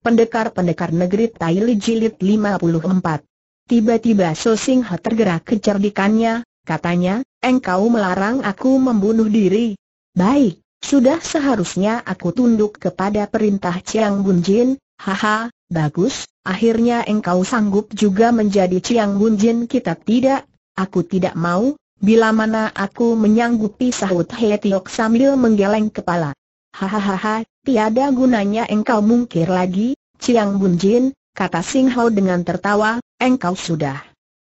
Pendekar-pendekar negeri Taili Jilid 54. Tiba-tiba Sosingha tergerak kecerdikannya, katanya, engkau melarang aku membunuh diri. Baik, sudah seharusnya aku tunduk kepada perintah Chiang Bunjin, haha, bagus, akhirnya engkau sanggup juga menjadi Chiang Bunjin kita tidak, aku tidak mau, bila mana aku menyanggupi sahut He sambil menggeleng kepala. Hahaha, Tiada gunanya engkau mungkir lagi, Ciang Bunjin, kata Sing Hau dengan tertawa, engkau sudah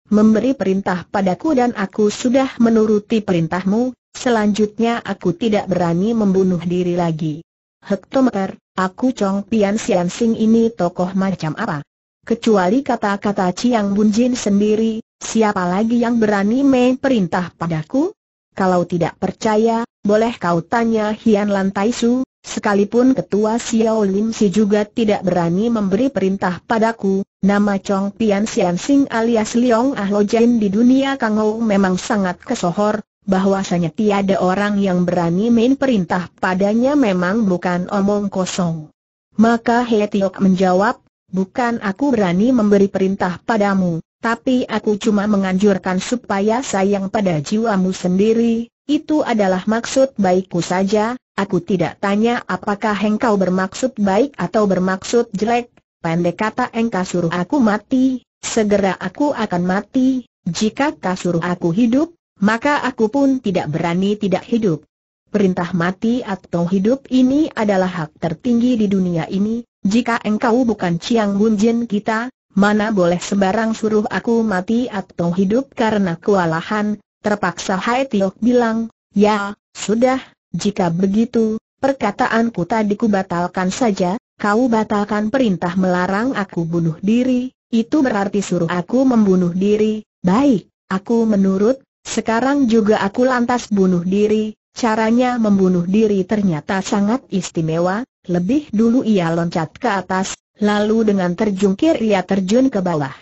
memberi perintah padaku dan aku sudah menuruti perintahmu, selanjutnya aku tidak berani membunuh diri lagi. Hektometer, aku Chong Pian Sian Sing ini tokoh macam apa? Kecuali kata-kata Ciang Bunjin sendiri, siapa lagi yang berani main perintah padaku? Kalau tidak percaya, boleh kau tanya Hian Lan Su, Sekalipun ketua Xiao Lim Si juga tidak berani memberi perintah padaku, nama Chong Pian Sian Sing alias Liong Ah Lo Jin di dunia Kang Ho memang sangat kesohor, bahwasanya tiada orang yang berani main perintah padanya memang bukan omong kosong. Maka He Tiok menjawab, bukan aku berani memberi perintah padamu, tapi aku cuma menganjurkan supaya sayang pada jiwamu sendiri, itu adalah maksud baikku saja, Aku tidak tanya apakah engkau bermaksud baik atau bermaksud jelek, pendek kata engkau suruh aku mati, segera aku akan mati, jika kau suruh aku hidup, maka aku pun tidak berani tidak hidup. Perintah mati atau hidup ini adalah hak tertinggi di dunia ini, jika engkau bukan Chiang Bun kita, mana boleh sembarang suruh aku mati atau hidup karena kewalahan, terpaksa Hai Tiok bilang, ya, sudah, jika begitu, perkataanku tadi ku batalkan saja, kau batalkan perintah melarang aku bunuh diri, itu berarti suruh aku membunuh diri, baik, aku menurut, sekarang juga aku lantas bunuh diri, caranya membunuh diri ternyata sangat istimewa, lebih dulu ia loncat ke atas, lalu dengan terjungkir ia terjun ke bawah.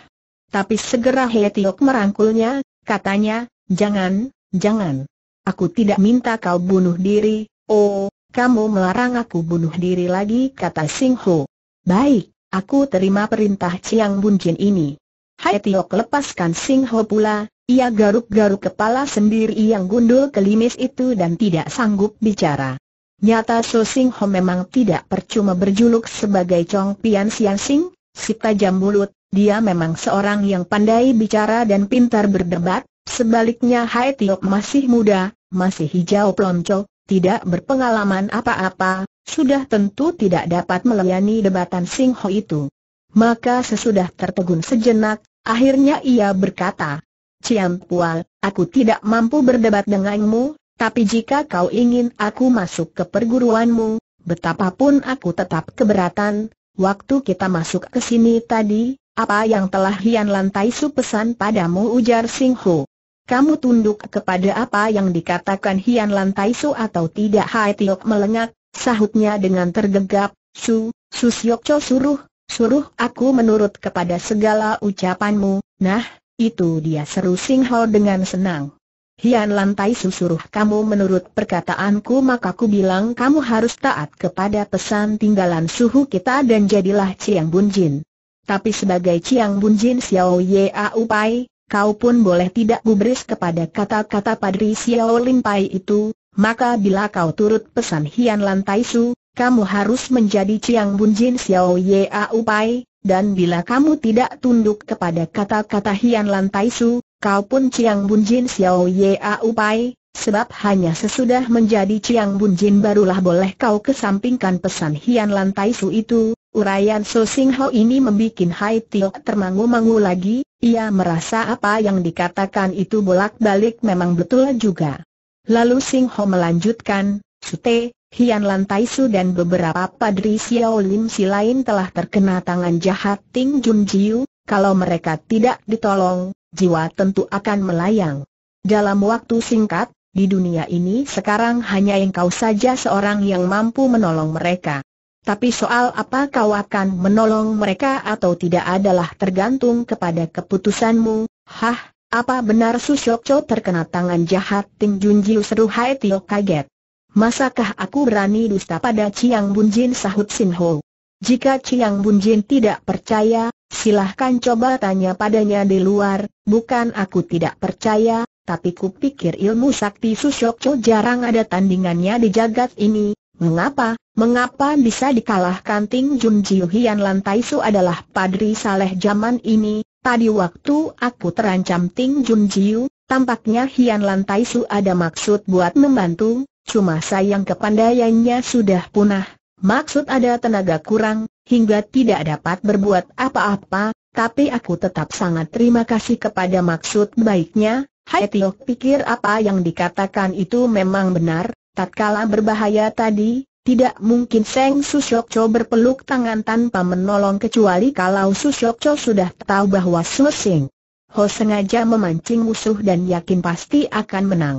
Tapi segera Hetiok merangkulnya, katanya, jangan, jangan. Aku tidak minta kau bunuh diri, oh, kamu melarang aku bunuh diri lagi kata Sing Ho. Baik, aku terima perintah Chiang Bun Jin ini. Hai Tiok lepaskan Sing Ho pula, ia garuk-garuk kepala sendiri yang gundul kelimis itu dan tidak sanggup bicara. Nyata So Sing Ho memang tidak percuma berjuluk sebagai Chong Pian Sian Sing, si tajam mulut, dia memang seorang yang pandai bicara dan pintar berdebat, Sebaliknya Hai Tiok masih muda, masih hijau pelonco, tidak berpengalaman apa-apa, sudah tentu tidak dapat melayani debatan Sing Ho itu. Maka sesudah tertegun sejenak, akhirnya ia berkata, Ciam Pual, aku tidak mampu berdebat denganmu, tapi jika kau ingin aku masuk ke perguruanmu, betapapun aku tetap keberatan, waktu kita masuk ke sini tadi, apa yang telah Hian Lantai Su pesan padamu ujar Sing Ho kamu tunduk kepada apa yang dikatakan Hian Lan Tai Su atau tidak Hai Tiok melengak, sahutnya dengan tergegap, Su, Su Siok Cho suruh, suruh aku menurut kepada segala ucapanmu, nah, itu dia seru Sing Ho dengan senang. Hian lantai suruh kamu menurut perkataanku maka ku bilang kamu harus taat kepada pesan tinggalan suhu kita dan jadilah Ciang Bunjin. Tapi sebagai Ciang Bunjin Xiao Ye Aupai. Pai, kau pun boleh tidak gubris kepada kata-kata Padri Xiao Lin Pai itu, maka bila kau turut pesan Hian Lan Tai Su, kamu harus menjadi Chiang Bun Jin Xiao Yao Pai, dan bila kamu tidak tunduk kepada kata-kata Hian Lan Tai Su, kau pun Chiang Bun Jin Xiao Yao Pai, Sebab hanya sesudah menjadi Chiang Bun Jin barulah boleh kau kesampingkan pesan Hian Lan Tai Su itu, Urayan So Sing Ho ini membuat Hai Tio termangu-mangu lagi, ia merasa apa yang dikatakan itu bolak-balik memang betul juga. Lalu Sing Ho melanjutkan, Sute, Hian Lantai Su dan beberapa padri Xiao Lim Si lain telah terkena tangan jahat Ting Jun Jiu, kalau mereka tidak ditolong, jiwa tentu akan melayang. Dalam waktu singkat, di dunia ini sekarang hanya engkau saja seorang yang mampu menolong mereka. Tapi soal apa kau akan menolong mereka atau tidak adalah tergantung kepada keputusanmu. Hah, apa benar Susyok Cho terkena tangan jahat Ting Jun Jiu seru Hai Tio kaget. Masakah aku berani dusta pada Chiang Bun Jin sahut Sin Ho? Jika Chiang Bun Jin tidak percaya, silahkan coba tanya padanya di luar, bukan aku tidak percaya, tapi kupikir ilmu sakti Susyok Cho jarang ada tandingannya di jagat ini, Mengapa, mengapa bisa dikalahkan Ting Jun Jiu Hian Lantai Su adalah padri saleh zaman ini, tadi waktu aku terancam Ting Jun Jiu, tampaknya Hian Lantai Su ada maksud buat membantu, cuma sayang kepandaiannya sudah punah, maksud ada tenaga kurang, hingga tidak dapat berbuat apa-apa, tapi aku tetap sangat terima kasih kepada maksud baiknya, Hai Tiok pikir apa yang dikatakan itu memang benar, Tatkala berbahaya tadi, tidak mungkin Seng Susyokco berpeluk tangan tanpa menolong kecuali kalau Susyokco sudah tahu bahwa Susing Ho sengaja memancing musuh dan yakin pasti akan menang.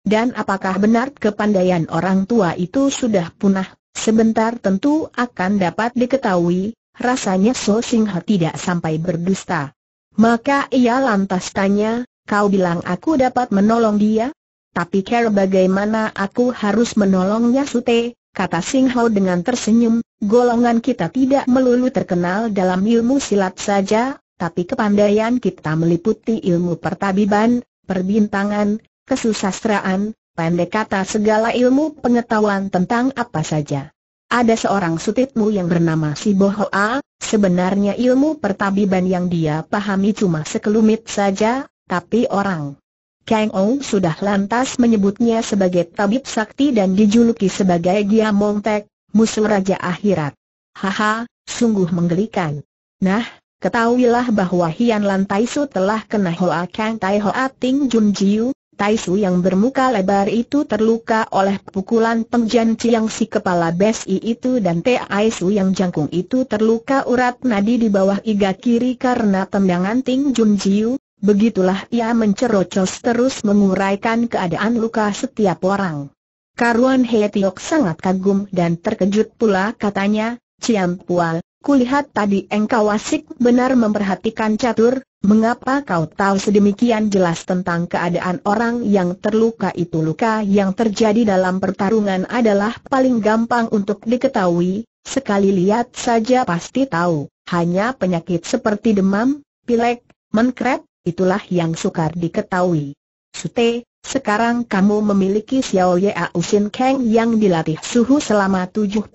Dan apakah benar kepandaian orang tua itu sudah punah, sebentar tentu akan dapat diketahui, rasanya Susing Ho tidak sampai berdusta. Maka ia lantas tanya, kau bilang aku dapat menolong dia? Tapi care bagaimana aku harus menolongnya Sute, kata Sing dengan tersenyum, golongan kita tidak melulu terkenal dalam ilmu silat saja, tapi kepandaian kita meliputi ilmu pertabiban, perbintangan, kesusastraan, pendek kata segala ilmu pengetahuan tentang apa saja. Ada seorang sutitmu yang bernama Si Bohoa, sebenarnya ilmu pertabiban yang dia pahami cuma sekelumit saja, tapi orang Kang Ong sudah lantas menyebutnya sebagai tabib sakti dan dijuluki sebagai Gia Montek, musuh Raja Akhirat. Haha, sungguh menggelikan. Nah, ketahuilah bahwa Hian Lan Tai Su telah kena Hoa Kang Tai Hoa Ting Jun Jiu, Tai Su yang bermuka lebar itu terluka oleh pukulan Jan Chiang si kepala besi itu dan Tai Su yang jangkung itu terluka urat nadi di bawah iga kiri karena tendangan Ting Jun Jiu, Begitulah ia mencerocos terus menguraikan keadaan luka setiap orang. Karuan Hetiok sangat kagum dan terkejut pula katanya, Ciam Pual, kulihat tadi engkau asik benar memperhatikan catur, mengapa kau tahu sedemikian jelas tentang keadaan orang yang terluka itu luka yang terjadi dalam pertarungan adalah paling gampang untuk diketahui, sekali lihat saja pasti tahu, hanya penyakit seperti demam, pilek, menkret, itulah yang sukar diketahui. Sute, sekarang kamu memiliki Xiao Ye Usin Kang yang dilatih suhu selama 70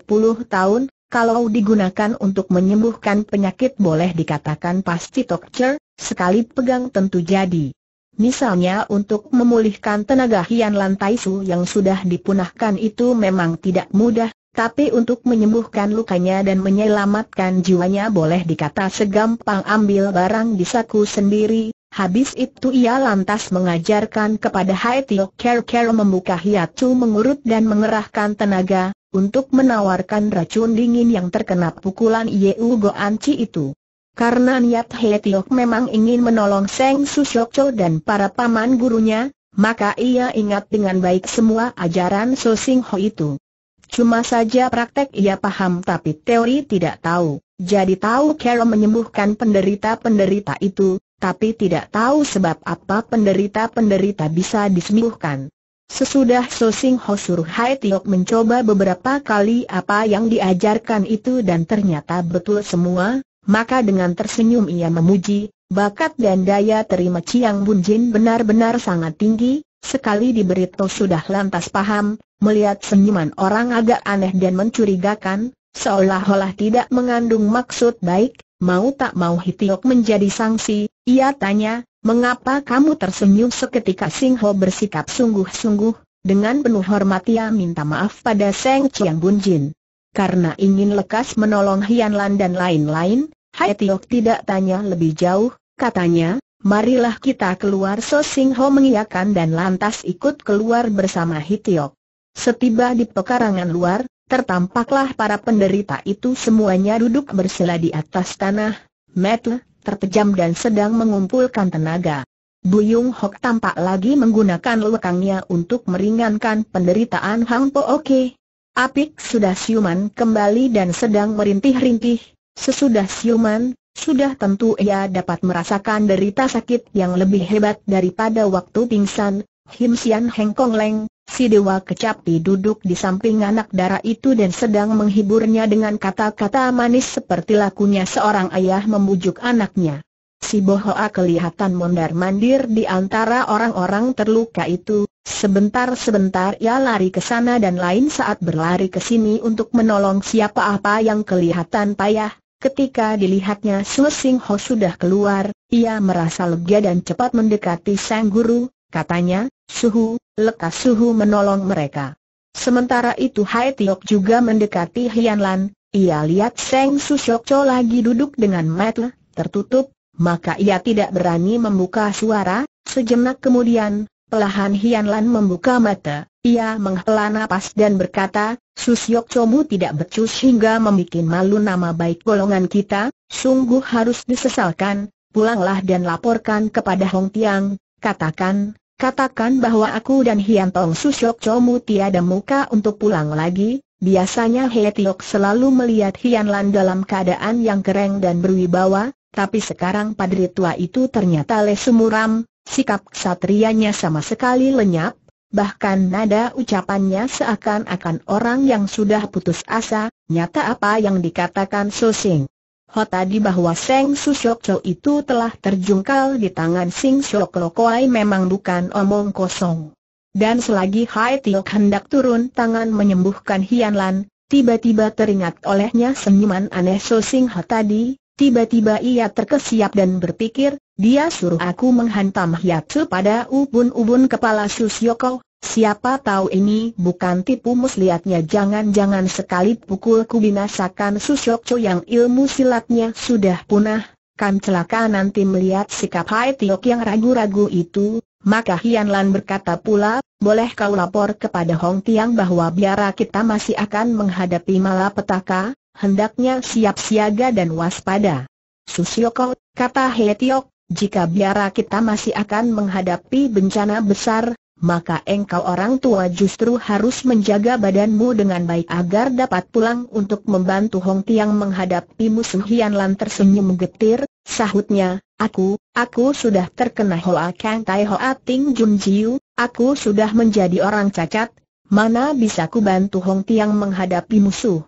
tahun, kalau digunakan untuk menyembuhkan penyakit boleh dikatakan pasti tokcer, sekali pegang tentu jadi. Misalnya untuk memulihkan tenaga Hian Lantai Su yang sudah dipunahkan itu memang tidak mudah, tapi untuk menyembuhkan lukanya dan menyelamatkan jiwanya boleh dikata segampang ambil barang di saku sendiri, Habis itu ia lantas mengajarkan kepada Hai Tio Ker Ker membuka mengurut dan mengerahkan tenaga, untuk menawarkan racun dingin yang terkena pukulan Yeu Anci itu. Karena niat Hai Tio memang ingin menolong Seng Cho dan para paman gurunya, maka ia ingat dengan baik semua ajaran So Sing Ho itu. Cuma saja praktek ia paham tapi teori tidak tahu, jadi tahu Kero menyembuhkan penderita-penderita itu, tapi tidak tahu sebab apa penderita-penderita bisa disembuhkan. Sesudah So Sing Ho suruh Hai Tiok mencoba beberapa kali apa yang diajarkan itu dan ternyata betul semua, maka dengan tersenyum ia memuji, bakat dan daya terima Chiang Bun Jin benar-benar sangat tinggi, sekali diberi To sudah lantas paham, melihat senyuman orang agak aneh dan mencurigakan, seolah-olah tidak mengandung maksud baik, mau tak mau Tiok menjadi sanksi. Ia tanya, mengapa kamu tersenyum seketika Sing Ho bersikap sungguh-sungguh, dengan penuh hormat ia minta maaf pada Seng Chiang Bun Jin. Karena ingin lekas menolong Hian Lan dan lain-lain, Hai Tiok tidak tanya lebih jauh, katanya, marilah kita keluar So Sing Ho mengiyakan dan lantas ikut keluar bersama Hitiok. Setiba di pekarangan luar, tertampaklah para penderita itu semuanya duduk bersila di atas tanah, metle, terpejam dan sedang mengumpulkan tenaga. Buyung Hok tampak lagi menggunakan lekangnya untuk meringankan penderitaan Hang Po Oke. Apik sudah siuman kembali dan sedang merintih-rintih. Sesudah siuman, sudah tentu ia dapat merasakan derita sakit yang lebih hebat daripada waktu pingsan, Him Sian Heng Kong Leng, Si Dewa Kecapi duduk di samping anak darah itu dan sedang menghiburnya dengan kata-kata manis seperti lakunya seorang ayah membujuk anaknya. Si Bohoa kelihatan mondar-mandir di antara orang-orang terluka itu, sebentar-sebentar ia lari ke sana dan lain saat berlari ke sini untuk menolong siapa apa yang kelihatan payah. Ketika dilihatnya Selesing Ho sudah keluar, ia merasa lega dan cepat mendekati sang guru, katanya, Suhu, lekas Suhu menolong mereka. Sementara itu Hai Tiok juga mendekati Hian Lan, ia lihat Seng Susyok Cho lagi duduk dengan mata tertutup, maka ia tidak berani membuka suara, sejenak kemudian, pelahan Hian Lan membuka mata, ia menghela napas dan berkata, Susyok mu tidak becus hingga membuat malu nama baik golongan kita, sungguh harus disesalkan, pulanglah dan laporkan kepada Hong Tiang, katakan, Katakan bahwa aku dan Hian Tong Susyok Chomu tiada muka untuk pulang lagi, biasanya He Tiok selalu melihat Hian Lan dalam keadaan yang keren dan berwibawa, tapi sekarang padri tua itu ternyata lesumuram, sikap ksatrianya sama sekali lenyap, bahkan nada ucapannya seakan-akan orang yang sudah putus asa, nyata apa yang dikatakan Sosing. Ho tadi bahwa Seng chow itu telah terjungkal di tangan Sing shok Shoklokoai memang bukan omong kosong. Dan selagi Hai Tiok hendak turun tangan menyembuhkan Hian Lan, tiba-tiba teringat olehnya senyuman aneh So Sing Ho tadi, tiba-tiba ia terkesiap dan berpikir, dia suruh aku menghantam hiatsu pada ubun-ubun kepala Susyoko, Siapa tahu ini bukan tipu muslihatnya jangan-jangan sekali pukul pukulku binasakan Co yang ilmu silatnya sudah punah, kan celaka nanti melihat sikap Hai Tiok yang ragu-ragu itu, maka Hian Lan berkata pula, boleh kau lapor kepada Hong Tiang bahwa biara kita masih akan menghadapi malapetaka, hendaknya siap siaga dan waspada. Susyokco, kata Hai Tiok, jika biara kita masih akan menghadapi bencana besar, maka engkau orang tua justru harus menjaga badanmu dengan baik agar dapat pulang untuk membantu Hong Tiang menghadapi musuh Hian Lan tersenyum getir, sahutnya, aku, aku sudah terkena Hoa Kang Tai Hoa Ting Jun Jiu, aku sudah menjadi orang cacat, mana bisa ku bantu Hong Tiang menghadapi musuh?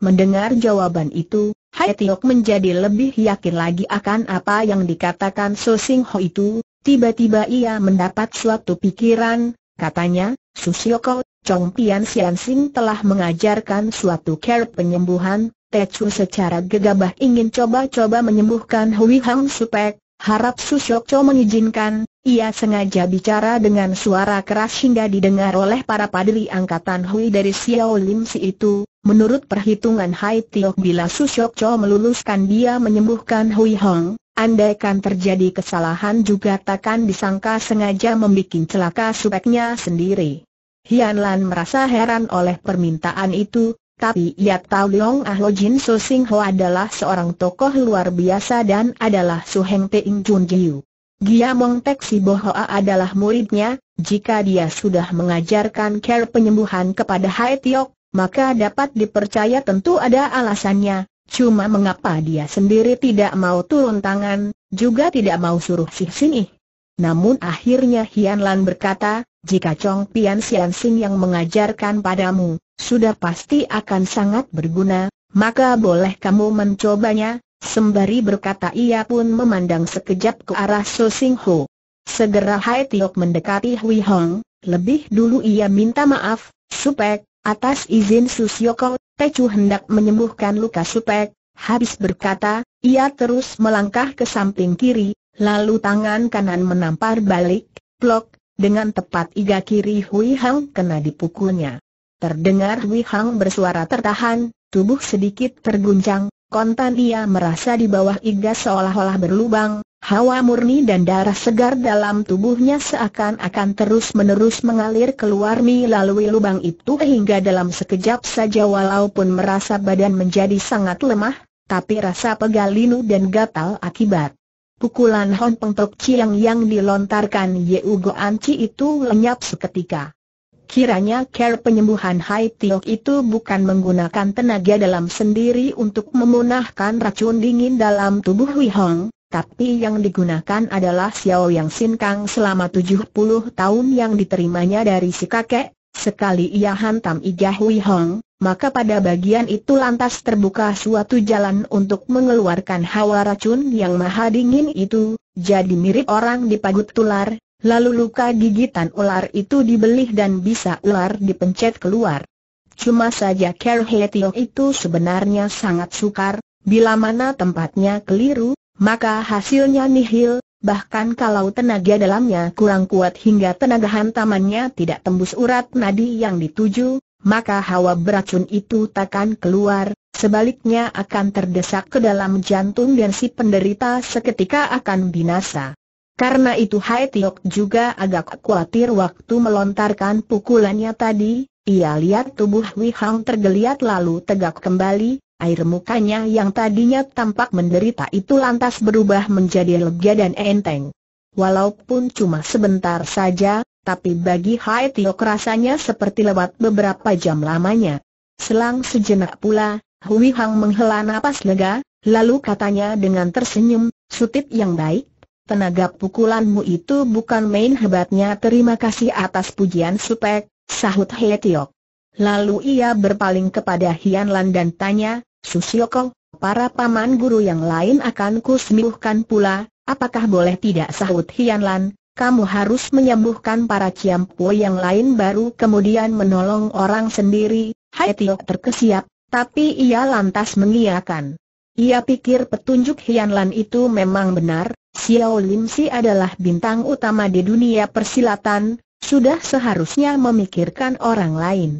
Mendengar jawaban itu, Hai Tiok menjadi lebih yakin lagi akan apa yang dikatakan So Sing Ho itu, Tiba-tiba ia mendapat suatu pikiran, katanya, Susioko, Chong Pian Sian Sing telah mengajarkan suatu care penyembuhan, Tecu secara gegabah ingin coba-coba menyembuhkan Hui Hang Supek, harap Susioko mengizinkan, ia sengaja bicara dengan suara keras hingga didengar oleh para padri angkatan Hui dari Xiao Lim Si itu, menurut perhitungan Hai Tiok bila Susioko meluluskan dia menyembuhkan Hui Hang, Andaikan terjadi kesalahan juga takkan disangka sengaja membuat celaka subeknya sendiri. Hian Lan merasa heran oleh permintaan itu, tapi ia tahu Leong Ah Lo Jin So Sing Ho adalah seorang tokoh luar biasa dan adalah Su Heng Ting Jun Jiu. Gia Mong Tek Si Bo Hoa adalah muridnya, jika dia sudah mengajarkan care penyembuhan kepada Hai Tiok, maka dapat dipercaya tentu ada alasannya, Cuma mengapa dia sendiri tidak mau turun tangan, juga tidak mau suruh Sih sini. Namun akhirnya Hian Lan berkata, jika Chong Pian Sian Sing yang mengajarkan padamu, sudah pasti akan sangat berguna, maka boleh kamu mencobanya, sembari berkata ia pun memandang sekejap ke arah So Sing Ho. Segera Hai Tiok mendekati Hui Hong, lebih dulu ia minta maaf, Supek, atas izin Siokong, Tecu hendak menyembuhkan luka Supek, habis berkata, ia terus melangkah ke samping kiri, lalu tangan kanan menampar balik, plok, dengan tepat iga kiri Hui Hang kena dipukulnya. Terdengar Hui Hang bersuara tertahan, tubuh sedikit terguncang, kontan ia merasa di bawah iga seolah-olah berlubang, hawa murni dan darah segar dalam tubuhnya seakan-akan terus-menerus mengalir keluar melalui lubang itu hingga dalam sekejap saja walaupun merasa badan menjadi sangat lemah, tapi rasa pegal linu dan gatal akibat pukulan Hon Peng Tok Chiang yang dilontarkan Ye Ugo Anci itu lenyap seketika. Kiranya care penyembuhan Hai Tiok itu bukan menggunakan tenaga dalam sendiri untuk memunahkan racun dingin dalam tubuh Hui Hong, tapi yang digunakan adalah Xiao Yang Sin Kang selama 70 tahun yang diterimanya dari si kakek, sekali ia hantam Ijah Hui Hong, maka pada bagian itu lantas terbuka suatu jalan untuk mengeluarkan hawa racun yang maha dingin itu, jadi mirip orang dipagut tular, Lalu luka gigitan ular itu dibelih dan bisa ular dipencet keluar. Cuma saja Ker Hetio itu sebenarnya sangat sukar, bila mana tempatnya keliru, maka hasilnya nihil, bahkan kalau tenaga dalamnya kurang kuat hingga tenaga hantamannya tidak tembus urat nadi yang dituju, maka hawa beracun itu takkan keluar, sebaliknya akan terdesak ke dalam jantung dan si penderita seketika akan binasa. Karena itu Hai Tiok juga agak khawatir waktu melontarkan pukulannya tadi, ia lihat tubuh Wei Hang tergeliat lalu tegak kembali, air mukanya yang tadinya tampak menderita itu lantas berubah menjadi lega dan enteng. Walaupun cuma sebentar saja, tapi bagi Hai Tiok rasanya seperti lewat beberapa jam lamanya. Selang sejenak pula, Hui Hang menghela napas lega, lalu katanya dengan tersenyum, sutip yang baik, tenaga pukulanmu itu bukan main hebatnya terima kasih atas pujian supek, sahut Tiok. Lalu ia berpaling kepada Hian Lan dan tanya, Susioko, para paman guru yang lain akan sembuhkan pula, apakah boleh tidak sahut Hian Lan, kamu harus menyembuhkan para ciampu yang lain baru kemudian menolong orang sendiri, Tiok terkesiap, tapi ia lantas mengiyakan. Ia pikir petunjuk Hian Lan itu memang benar, Xiao Lim Si adalah bintang utama di dunia persilatan, sudah seharusnya memikirkan orang lain.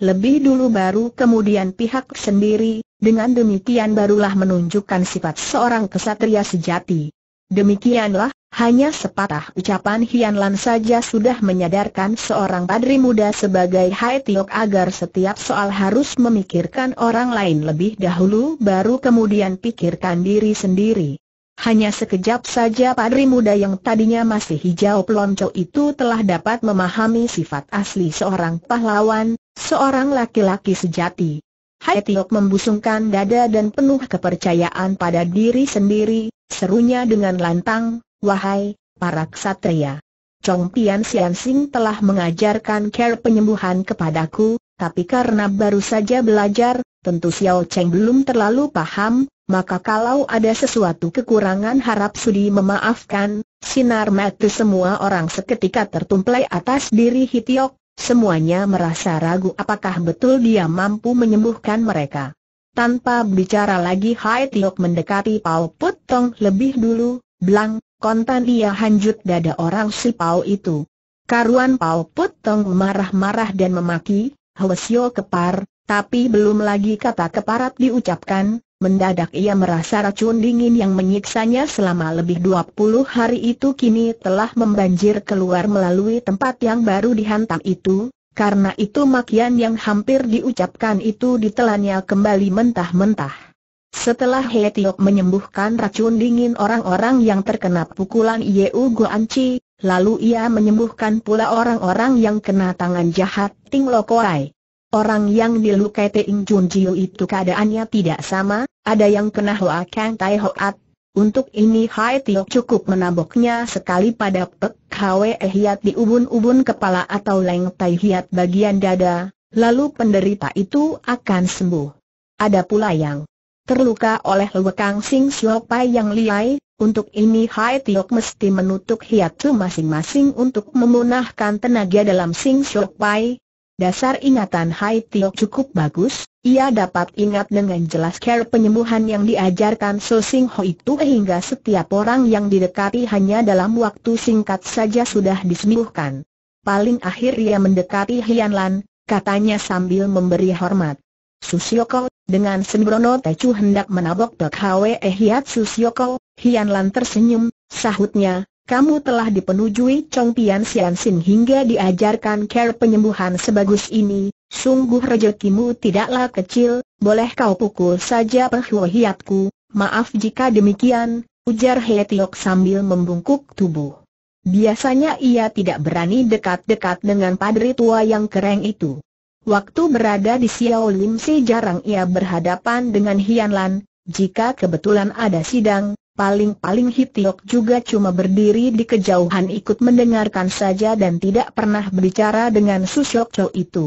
Lebih dulu baru kemudian pihak sendiri, dengan demikian barulah menunjukkan sifat seorang kesatria sejati. Demikianlah, hanya sepatah ucapan Hian Lan saja sudah menyadarkan seorang padri muda sebagai Hai Tiok agar setiap soal harus memikirkan orang lain lebih dahulu baru kemudian pikirkan diri sendiri. Hanya sekejap saja padri muda yang tadinya masih hijau pelonco itu telah dapat memahami sifat asli seorang pahlawan, seorang laki-laki sejati. Hai Tiok membusungkan dada dan penuh kepercayaan pada diri sendiri, serunya dengan lantang, Wahai, para ksatria. Chong Tian Sian Sing telah mengajarkan care penyembuhan kepadaku, tapi karena baru saja belajar, tentu Xiao Cheng belum terlalu paham, maka kalau ada sesuatu kekurangan harap sudi memaafkan, sinar mati semua orang seketika tertumplai atas diri Hitiok, semuanya merasa ragu apakah betul dia mampu menyembuhkan mereka. Tanpa bicara lagi Hai Tiok mendekati Pau Putong lebih dulu, belang, kontan ia hanjut dada orang si Pau itu. Karuan Pau Putong marah-marah dan memaki, Hwesyo kepar, tapi belum lagi kata keparat diucapkan, mendadak ia merasa racun dingin yang menyiksanya selama lebih 20 hari itu kini telah membanjir keluar melalui tempat yang baru dihantam itu, karena itu makian yang hampir diucapkan itu ditelannya kembali mentah-mentah. Setelah He Tiok menyembuhkan racun dingin orang-orang yang terkena pukulan Yeu Chi, lalu ia menyembuhkan pula orang-orang yang kena tangan jahat Ting Lokoai. Orang yang dilukai Teing Jun Jiu itu keadaannya tidak sama, ada yang kena Hoa Kang Tai Hoat. Untuk ini Hai Tiok cukup menaboknya sekali pada pek Hwe eh Hiat di ubun-ubun kepala atau Leng Tai Hiat bagian dada, lalu penderita itu akan sembuh. Ada pula yang terluka oleh Lewekang Sing Siopai yang liai, untuk ini Hai Tiok mesti menutup hiat tu masing-masing untuk memunahkan tenaga dalam Sing Siopai, Dasar ingatan Hai Tio cukup bagus, ia dapat ingat dengan jelas cara penyembuhan yang diajarkan So Sing Ho itu hingga setiap orang yang didekati hanya dalam waktu singkat saja sudah disembuhkan. Paling akhir ia mendekati Hian Lan, katanya sambil memberi hormat. Susyoko, dengan sembrono Tecu hendak menabok Tok Hwe Hiat Susioko, Hian Lan tersenyum, sahutnya, kamu telah dipenujui Chong piansian Sian Sin hingga diajarkan care penyembuhan sebagus ini, sungguh rezekimu tidaklah kecil, boleh kau pukul saja perhuhiatku, maaf jika demikian, ujar He Tiok sambil membungkuk tubuh. Biasanya ia tidak berani dekat-dekat dengan padri tua yang kereng itu. Waktu berada di Xiao Lim Si jarang ia berhadapan dengan Hian Lan, jika kebetulan ada sidang, Paling-paling Hitiok juga cuma berdiri di kejauhan ikut mendengarkan saja dan tidak pernah berbicara dengan Susyok Chow itu.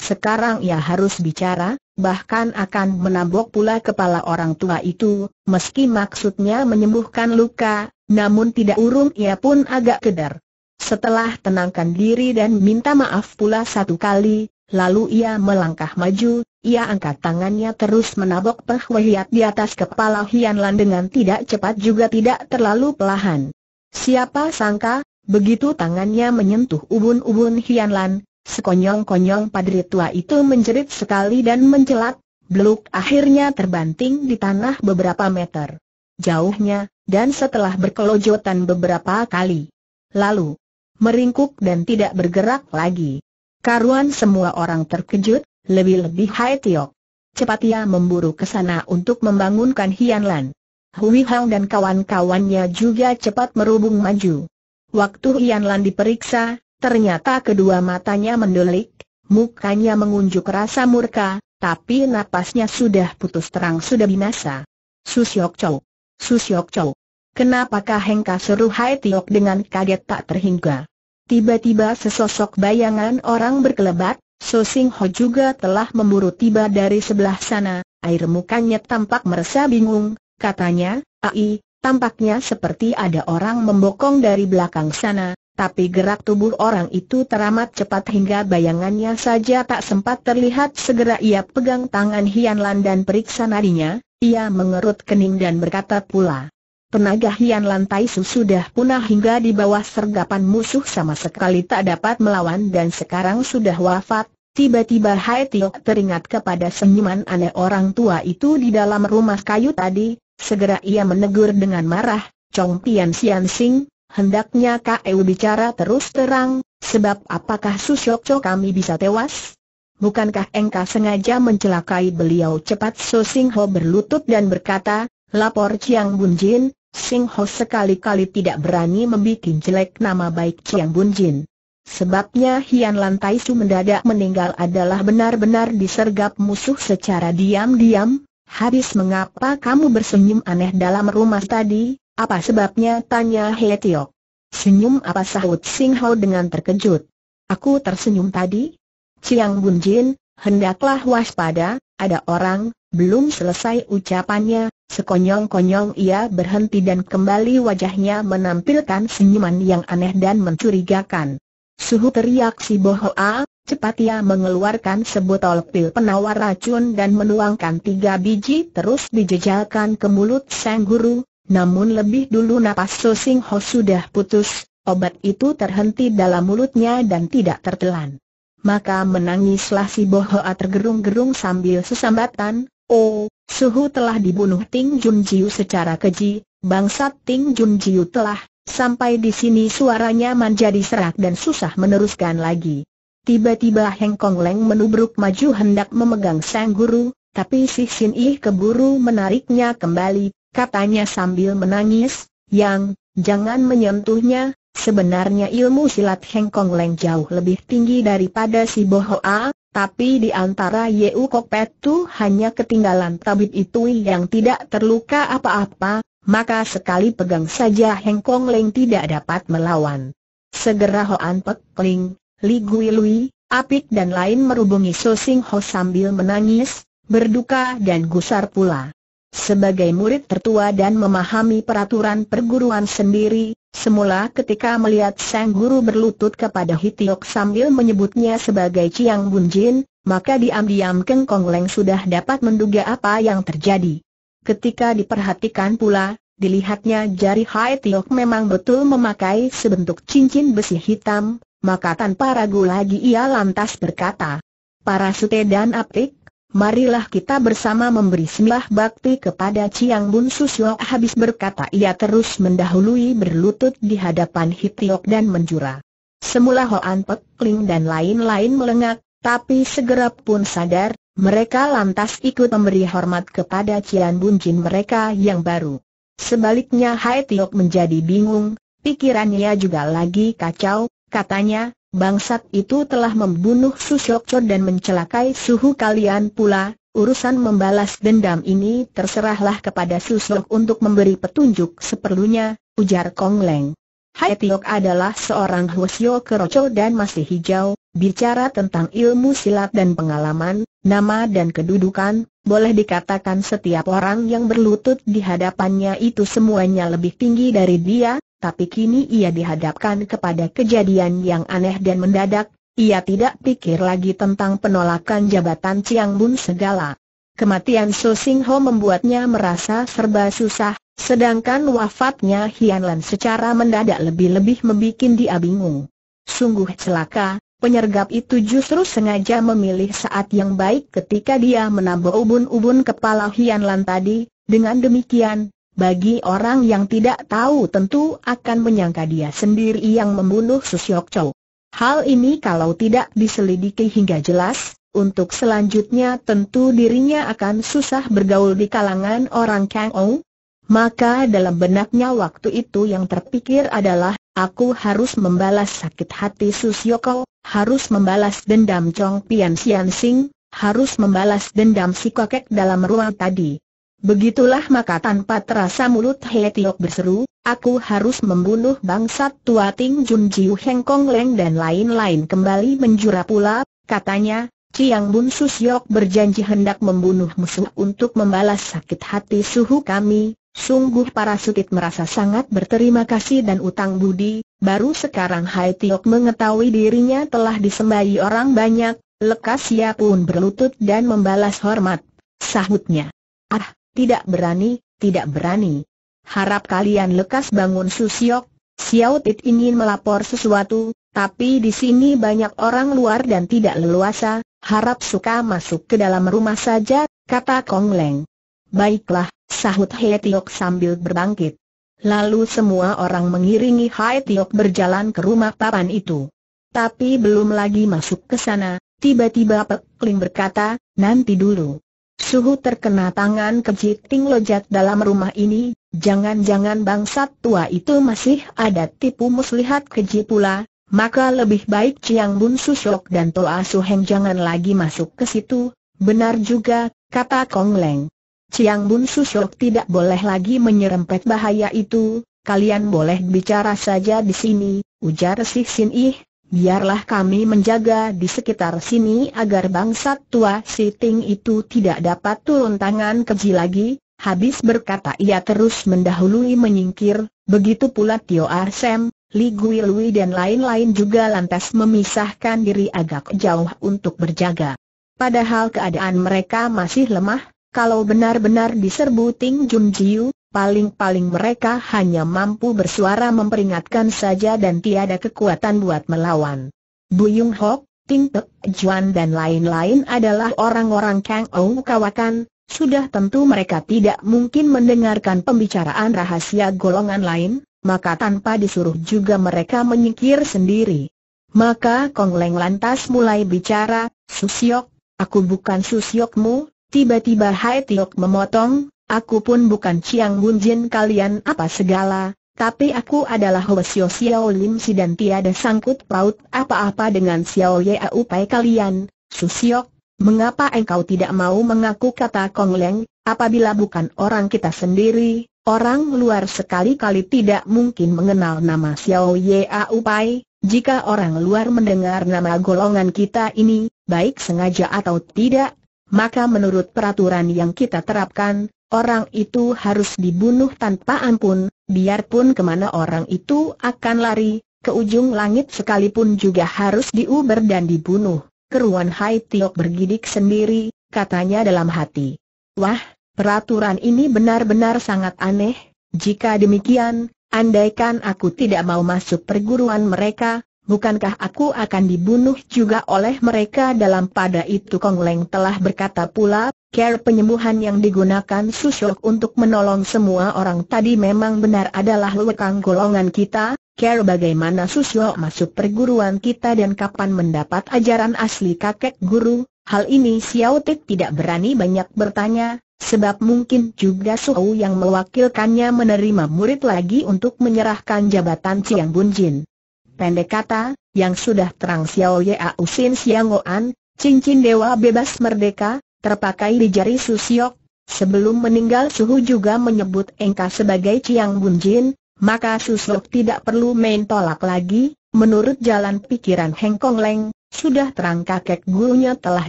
Sekarang ia harus bicara, bahkan akan menabok pula kepala orang tua itu, meski maksudnya menyembuhkan luka, namun tidak urung ia pun agak keder. Setelah tenangkan diri dan minta maaf pula satu kali, lalu ia melangkah maju, ia angkat tangannya terus menabok Peh di atas kepala Hianlan dengan tidak cepat juga tidak terlalu pelahan. Siapa sangka, begitu tangannya menyentuh ubun-ubun Hianlan, sekonyong-konyong padri tua itu menjerit sekali dan mencelat, beluk akhirnya terbanting di tanah beberapa meter jauhnya, dan setelah berkelojotan beberapa kali. Lalu, meringkuk dan tidak bergerak lagi. Karuan semua orang terkejut, lebih-lebih Hai Tio, Cepat ia memburu ke sana untuk membangunkan Lan. Hui Hang dan kawan-kawannya juga cepat merubung maju. Waktu Hian Lan diperiksa, ternyata kedua matanya mendelik, mukanya mengunjuk rasa murka, tapi napasnya sudah putus terang sudah binasa. Susyok Chow. Susyok Chow. Kenapakah Hengka seru Hai Tiok dengan kaget tak terhingga? Tiba-tiba sesosok bayangan orang berkelebat, So Sing Ho juga telah memburu tiba dari sebelah sana, air mukanya tampak merasa bingung, katanya, Ai, tampaknya seperti ada orang membokong dari belakang sana, tapi gerak tubuh orang itu teramat cepat hingga bayangannya saja tak sempat terlihat segera ia pegang tangan Hian Lan dan periksa nadinya, ia mengerut kening dan berkata pula. Tenaga Hian Lan Tai sudah punah hingga di bawah sergapan musuh sama sekali tak dapat melawan dan sekarang sudah wafat, Tiba-tiba Hai Tio teringat kepada senyuman aneh orang tua itu di dalam rumah kayu tadi, segera ia menegur dengan marah, Chong Tian Sian Sing, hendaknya Kau bicara terus terang, sebab apakah cho kami bisa tewas? Bukankah engkau sengaja mencelakai beliau cepat So Sing Ho berlutut dan berkata, lapor Chiang Bun Jin, Sing Ho sekali-kali tidak berani membuat jelek nama baik Chiang Bun Jin. Sebabnya Hian Lantai Su mendadak meninggal adalah benar-benar disergap musuh secara diam-diam. Habis mengapa kamu bersenyum aneh dalam rumah tadi, apa sebabnya tanya He Tiok. Senyum apa sahut Sing Ho dengan terkejut. Aku tersenyum tadi? Ciang Bun Jin, hendaklah waspada, ada orang, belum selesai ucapannya, sekonyong-konyong ia berhenti dan kembali wajahnya menampilkan senyuman yang aneh dan mencurigakan. Suhu teriak si Bohoa, cepat ia mengeluarkan sebotol pil penawar racun dan menuangkan tiga biji terus dijejalkan ke mulut sang guru, namun lebih dulu napas So Sing Ho sudah putus, obat itu terhenti dalam mulutnya dan tidak tertelan. Maka menangislah si Bohoa tergerung-gerung sambil sesambatan, Oh, Suhu telah dibunuh Ting Junjiu secara keji, bangsat Ting Junjiu telah Sampai di sini suaranya menjadi serak dan susah meneruskan lagi. Tiba-tiba Heng Kong Leng menubruk maju hendak memegang sang guru, tapi si Sin Ih keburu menariknya kembali, katanya sambil menangis, yang, jangan menyentuhnya, sebenarnya ilmu silat Heng Kong Leng jauh lebih tinggi daripada si Bo A, tapi di antara Yeu Pet tu hanya ketinggalan tabib itu yang tidak terluka apa-apa, maka sekali pegang saja Heng Kong Leng tidak dapat melawan. Segera Hoan Pek Ling, Li Gui Lui, Apik dan lain merubungi So Sing Ho sambil menangis, berduka dan gusar pula. Sebagai murid tertua dan memahami peraturan perguruan sendiri, semula ketika melihat sang guru berlutut kepada Hitiok sambil menyebutnya sebagai Chiang Jin, maka diam-diam Keng Leng sudah dapat menduga apa yang terjadi. Ketika diperhatikan pula, dilihatnya jari Hai Tiok memang betul memakai sebentuk cincin besi hitam, maka tanpa ragu lagi ia lantas berkata, Para sute dan apik, marilah kita bersama memberi sembah bakti kepada Ciang Bun Susyo Habis berkata ia terus mendahului berlutut di hadapan Hai Tiok dan menjura. Semula Hoan Pek Ling dan lain-lain melengak, tapi segera pun sadar, mereka lantas ikut memberi hormat kepada Cian Bun mereka yang baru. Sebaliknya Hai Tiok menjadi bingung, pikirannya juga lagi kacau, katanya, bangsat itu telah membunuh Su Shok dan mencelakai suhu kalian pula, urusan membalas dendam ini terserahlah kepada Su Shok untuk memberi petunjuk seperlunya, ujar Kong Leng. Hai Tiok adalah seorang Hwasyo Keroco dan masih hijau, bicara tentang ilmu silat dan pengalaman, nama dan kedudukan, boleh dikatakan setiap orang yang berlutut di hadapannya itu semuanya lebih tinggi dari dia, tapi kini ia dihadapkan kepada kejadian yang aneh dan mendadak, ia tidak pikir lagi tentang penolakan jabatan Chiang Bun segala. Kematian So Sing Ho membuatnya merasa serba susah, sedangkan wafatnya Hian Lan secara mendadak lebih-lebih membuat dia bingung. Sungguh celaka, Penyergap itu justru sengaja memilih saat yang baik ketika dia menambah ubun-ubun kepala Hian Lan tadi, dengan demikian, bagi orang yang tidak tahu tentu akan menyangka dia sendiri yang membunuh Susiok Chow. Hal ini kalau tidak diselidiki hingga jelas, untuk selanjutnya tentu dirinya akan susah bergaul di kalangan orang Kang Ou. Maka dalam benaknya waktu itu yang terpikir adalah Aku harus membalas sakit hati Sus Yoko, harus membalas dendam Chong Pian Sian Sing, harus membalas dendam si kakek dalam ruang tadi. Begitulah maka tanpa terasa mulut He Tiok berseru, aku harus membunuh bangsat tua Ting Jun Jiu Heng Kong Leng dan lain-lain kembali menjura pula, katanya, Siang Bun Susyok berjanji hendak membunuh musuh untuk membalas sakit hati suhu kami, Sungguh para sutit merasa sangat berterima kasih dan utang budi, baru sekarang Hai Tiok mengetahui dirinya telah disembahi orang banyak, lekas ia pun berlutut dan membalas hormat, sahutnya. Ah, tidak berani, tidak berani. Harap kalian lekas bangun Susiok, Xiao Tit ingin melapor sesuatu, tapi di sini banyak orang luar dan tidak leluasa, harap suka masuk ke dalam rumah saja, kata Kong Leng. Baiklah, Sahut He Tiok sambil berbangkit. Lalu semua orang mengiringi Hai Tiok berjalan ke rumah papan itu. Tapi belum lagi masuk ke sana, tiba-tiba Pek Ling berkata, nanti dulu. Suhu terkena tangan kejiting lojat dalam rumah ini, jangan-jangan bangsat tua itu masih ada tipu muslihat keji pula, maka lebih baik Ciang Bun Susok dan Toa Suheng jangan lagi masuk ke situ, benar juga, kata Kong Leng. Ciang Bun Susok tidak boleh lagi menyerempet bahaya itu, kalian boleh bicara saja di sini, ujar Si Sin Ih, biarlah kami menjaga di sekitar sini agar bangsa tua Si Ting itu tidak dapat turun tangan keji lagi, habis berkata ia terus mendahului menyingkir, begitu pula Tio Arsem, Li Gui Lui dan lain-lain juga lantas memisahkan diri agak jauh untuk berjaga. Padahal keadaan mereka masih lemah, kalau benar-benar diserbu Ting Jun Jiu, paling-paling mereka hanya mampu bersuara memperingatkan saja dan tiada kekuatan buat melawan. Yung Hok, Ting Pek Juan dan lain-lain adalah orang-orang Kang Ou Kawakan, sudah tentu mereka tidak mungkin mendengarkan pembicaraan rahasia golongan lain, maka tanpa disuruh juga mereka menyingkir sendiri. Maka Kong Leng lantas mulai bicara, Susiok, aku bukan Susiokmu, Tiba-tiba Hai Tiok memotong, aku pun bukan Chiang Bun Jin kalian apa segala, tapi aku adalah Hwasyo Xiao Lim Si dan tiada sangkut paut apa-apa dengan Xiao Ye Upai kalian, Su Siok, mengapa engkau tidak mau mengaku kata Kong Leng, apabila bukan orang kita sendiri, orang luar sekali-kali tidak mungkin mengenal nama Xiao Ye Upai. jika orang luar mendengar nama golongan kita ini, baik sengaja atau tidak, maka menurut peraturan yang kita terapkan, orang itu harus dibunuh tanpa ampun, biarpun kemana orang itu akan lari, ke ujung langit sekalipun juga harus diuber dan dibunuh. Keruan Hai Tiok bergidik sendiri, katanya dalam hati. Wah, peraturan ini benar-benar sangat aneh, jika demikian, andaikan aku tidak mau masuk perguruan mereka, bukankah aku akan dibunuh juga oleh mereka dalam pada itu Kong Leng telah berkata pula, care penyembuhan yang digunakan Susyok untuk menolong semua orang tadi memang benar adalah lekang golongan kita, care bagaimana Susyok masuk perguruan kita dan kapan mendapat ajaran asli kakek guru, hal ini Xiao Tik tidak berani banyak bertanya, Sebab mungkin juga Suhu yang mewakilkannya menerima murid lagi untuk menyerahkan jabatan Chiang Bun Jin. Pendek kata, yang sudah terang Xiao Usin Sin Xiangoan, cincin dewa bebas merdeka, terpakai di jari Siok. Sebelum meninggal Suhu juga menyebut Engka sebagai Chiang Jin, maka Siok tidak perlu main tolak lagi, menurut jalan pikiran Heng Kong Leng, sudah terang kakek gurunya telah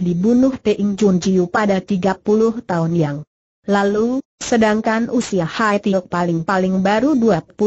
dibunuh Teing Jun Jiu pada 30 tahun yang lalu, sedangkan usia Hai Tiok paling-paling baru 21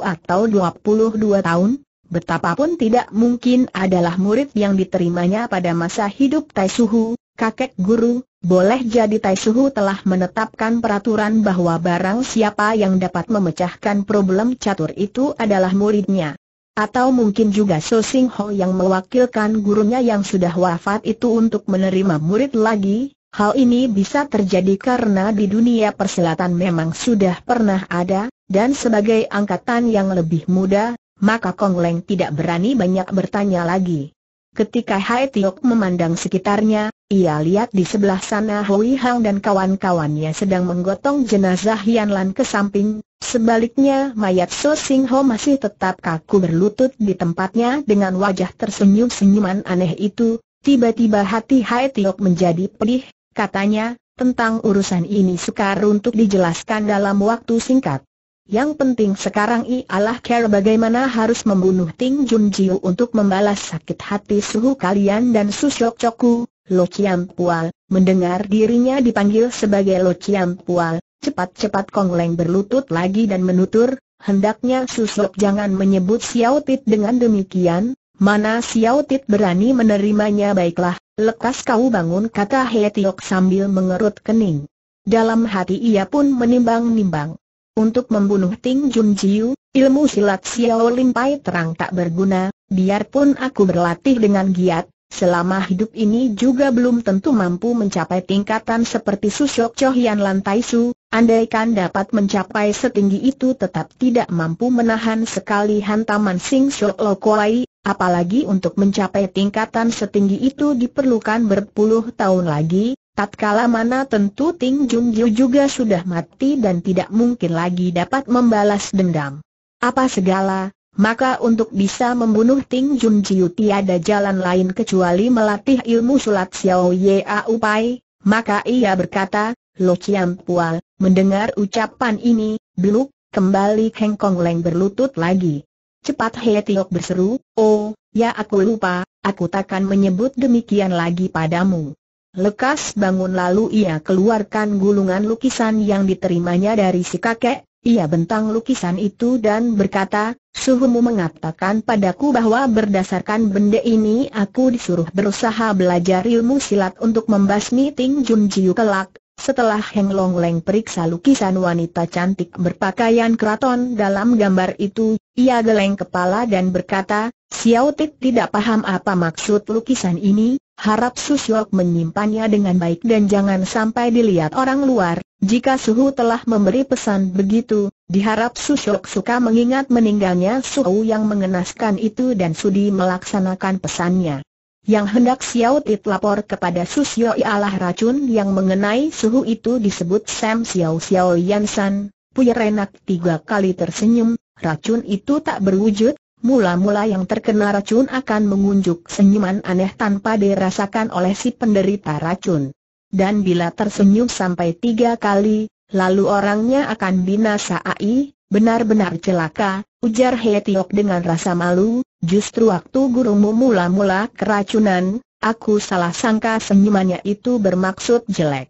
atau 22 tahun, Betapapun tidak mungkin adalah murid yang diterimanya pada masa hidup Tai Suhu, kakek guru, boleh jadi Tai Suhu telah menetapkan peraturan bahwa barang siapa yang dapat memecahkan problem catur itu adalah muridnya. Atau mungkin juga So Sing Ho yang mewakilkan gurunya yang sudah wafat itu untuk menerima murid lagi, hal ini bisa terjadi karena di dunia perselatan memang sudah pernah ada, dan sebagai angkatan yang lebih muda, maka Kong Leng tidak berani banyak bertanya lagi. Ketika Hai Tiok memandang sekitarnya, ia lihat di sebelah sana Hui Hang dan kawan-kawannya sedang menggotong jenazah Yan Lan ke samping, sebaliknya mayat So Sing Ho masih tetap kaku berlutut di tempatnya dengan wajah tersenyum-senyuman aneh itu, tiba-tiba hati Hai Tiok menjadi pedih, katanya, tentang urusan ini sukar untuk dijelaskan dalam waktu singkat. Yang penting sekarang ialah cara bagaimana harus membunuh Ting Jun Jiu untuk membalas sakit hati suhu kalian dan Susyok coku, Lo Chiam Pual, mendengar dirinya dipanggil sebagai Lo Chiam Pual, cepat-cepat Kong Leng berlutut lagi dan menutur, hendaknya Susyok jangan menyebut Xiao Tit dengan demikian, mana Xiao Tit berani menerimanya baiklah, lekas kau bangun kata He Tiok sambil mengerut kening. Dalam hati ia pun menimbang-nimbang. Untuk membunuh Ting Jun Jiu, ilmu silat Xiao Lim Pai terang tak berguna, biarpun aku berlatih dengan giat, Selama hidup ini juga belum tentu mampu mencapai tingkatan seperti Susok Lan Lantai Su, andaikan dapat mencapai setinggi itu tetap tidak mampu menahan sekali hantaman Sing Sok Lo Kuai, apalagi untuk mencapai tingkatan setinggi itu diperlukan berpuluh tahun lagi, Tatkala mana tentu Ting Jung Ju juga sudah mati dan tidak mungkin lagi dapat membalas dendam. Apa segala, maka untuk bisa membunuh Ting Jung Ju tiada jalan lain kecuali melatih ilmu sulat Xiao Ye Aupai, maka ia berkata, Lo Chiam Pual, mendengar ucapan ini, beluk, kembali Heng Kong Leng berlutut lagi. Cepat He Tiok berseru, oh, ya aku lupa, aku takkan menyebut demikian lagi padamu. Lekas bangun lalu ia keluarkan gulungan lukisan yang diterimanya dari si kakek, ia bentang lukisan itu dan berkata, Suhumu mengatakan padaku bahwa berdasarkan benda ini aku disuruh berusaha belajar ilmu silat untuk membasmi Ting Jun Jiu kelak. Setelah Heng Long Leng periksa lukisan wanita cantik berpakaian keraton dalam gambar itu, ia geleng kepala dan berkata, Xiao Tik tidak paham apa maksud lukisan ini, Harap Susyok menyimpannya dengan baik dan jangan sampai dilihat orang luar. Jika Suhu telah memberi pesan begitu, diharap Susyok suka mengingat meninggalnya Suhu yang mengenaskan itu dan sudi melaksanakan pesannya. Yang hendak Xiao Tit lapor kepada Susyok ialah racun yang mengenai Suhu itu disebut Sam Xiao Xiao Yansan. Puyerenak tiga kali tersenyum, racun itu tak berwujud, mula-mula yang terkena racun akan mengunjuk senyuman aneh tanpa dirasakan oleh si penderita racun. Dan bila tersenyum sampai tiga kali, lalu orangnya akan binasa ai, benar-benar celaka, ujar Hetiok dengan rasa malu, justru waktu gurumu mula-mula keracunan, aku salah sangka senyumannya itu bermaksud jelek.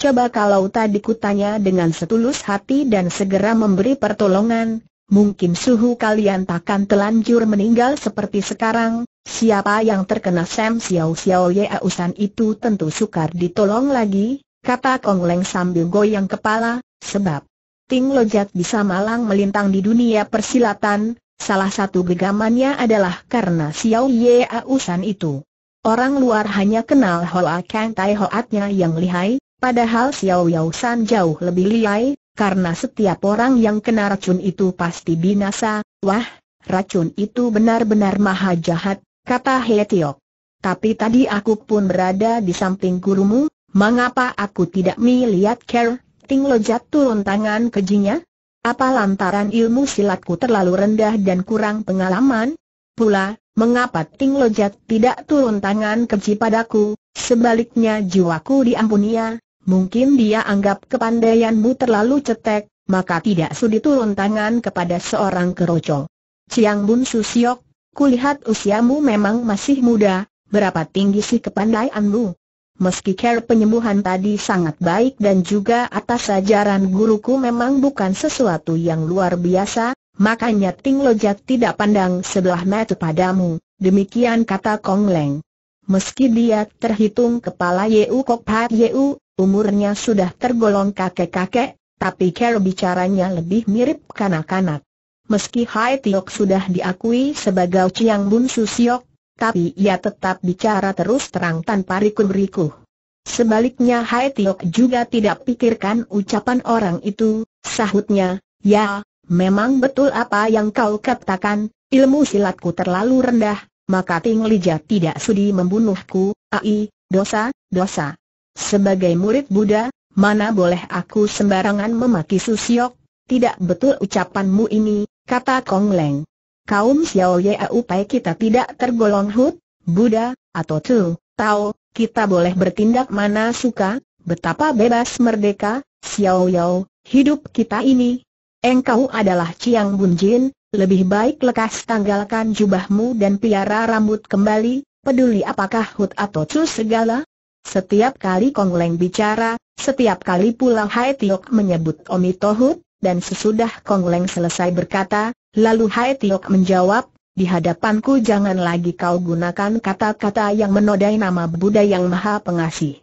Coba kalau tadi kutanya dengan setulus hati dan segera memberi pertolongan, mungkin suhu kalian takkan telanjur meninggal seperti sekarang, siapa yang terkena Sam Xiao Xiao Ye Ausan itu tentu sukar ditolong lagi, kata Kong Leng sambil goyang kepala, sebab Ting Lojat bisa malang melintang di dunia persilatan, salah satu gegamannya adalah karena Xiao Ye Ausan itu. Orang luar hanya kenal Hoa Kang Tai Hoatnya yang lihai, padahal Xiao Yao San jauh lebih lihai, karena setiap orang yang kena racun itu pasti binasa. Wah, racun itu benar-benar maha jahat, kata Hetiok. Tapi tadi aku pun berada di samping gurumu, mengapa aku tidak melihat Ker? Tinglo turun tangan kejinya? Apa lantaran ilmu silatku terlalu rendah dan kurang pengalaman? Pula, mengapa Tinglo tidak turun tangan keji padaku? Sebaliknya jiwaku ya. Mungkin dia anggap kepandaianmu terlalu cetek, maka tidak sudi turun tangan kepada seorang keroco. Ciang Bun Susiok, kulihat usiamu memang masih muda, berapa tinggi sih kepandaianmu? Meski care penyembuhan tadi sangat baik dan juga atas ajaran guruku memang bukan sesuatu yang luar biasa, makanya Ting Lojat tidak pandang sebelah mata padamu, demikian kata Kong Leng. Meski dia terhitung kepala Yeu Kok Pat Yeu, Umurnya sudah tergolong kakek-kakek, tapi cara bicaranya lebih mirip kanak-kanak. Meski Hai Tiok sudah diakui sebagai Chiang Bun Susiok, tapi ia tetap bicara terus terang tanpa riku-riku. Sebaliknya Hai Tiok juga tidak pikirkan ucapan orang itu, sahutnya, ya, memang betul apa yang kau katakan, ilmu silatku terlalu rendah, maka Ting Lija tidak sudi membunuhku, ai, dosa, dosa. Sebagai murid Buddha, mana boleh aku sembarangan memaki Susiok? Tidak betul ucapanmu ini, kata Kong Leng. Kaum Xiao Ye Upai kita tidak tergolong hut, Buddha, atau tu, Tao, kita boleh bertindak mana suka, betapa bebas merdeka, Xiao Yao, hidup kita ini. Engkau adalah Chiang Jin, lebih baik lekas tanggalkan jubahmu dan piara rambut kembali, peduli apakah hut atau Tu segala, setiap kali Kong Leng bicara, setiap kali pula Hai Tiok menyebut Omi Tohut, dan sesudah Kong Leng selesai berkata, lalu Hai Tiok menjawab, di hadapanku jangan lagi kau gunakan kata-kata yang menodai nama Buddha yang Maha Pengasih.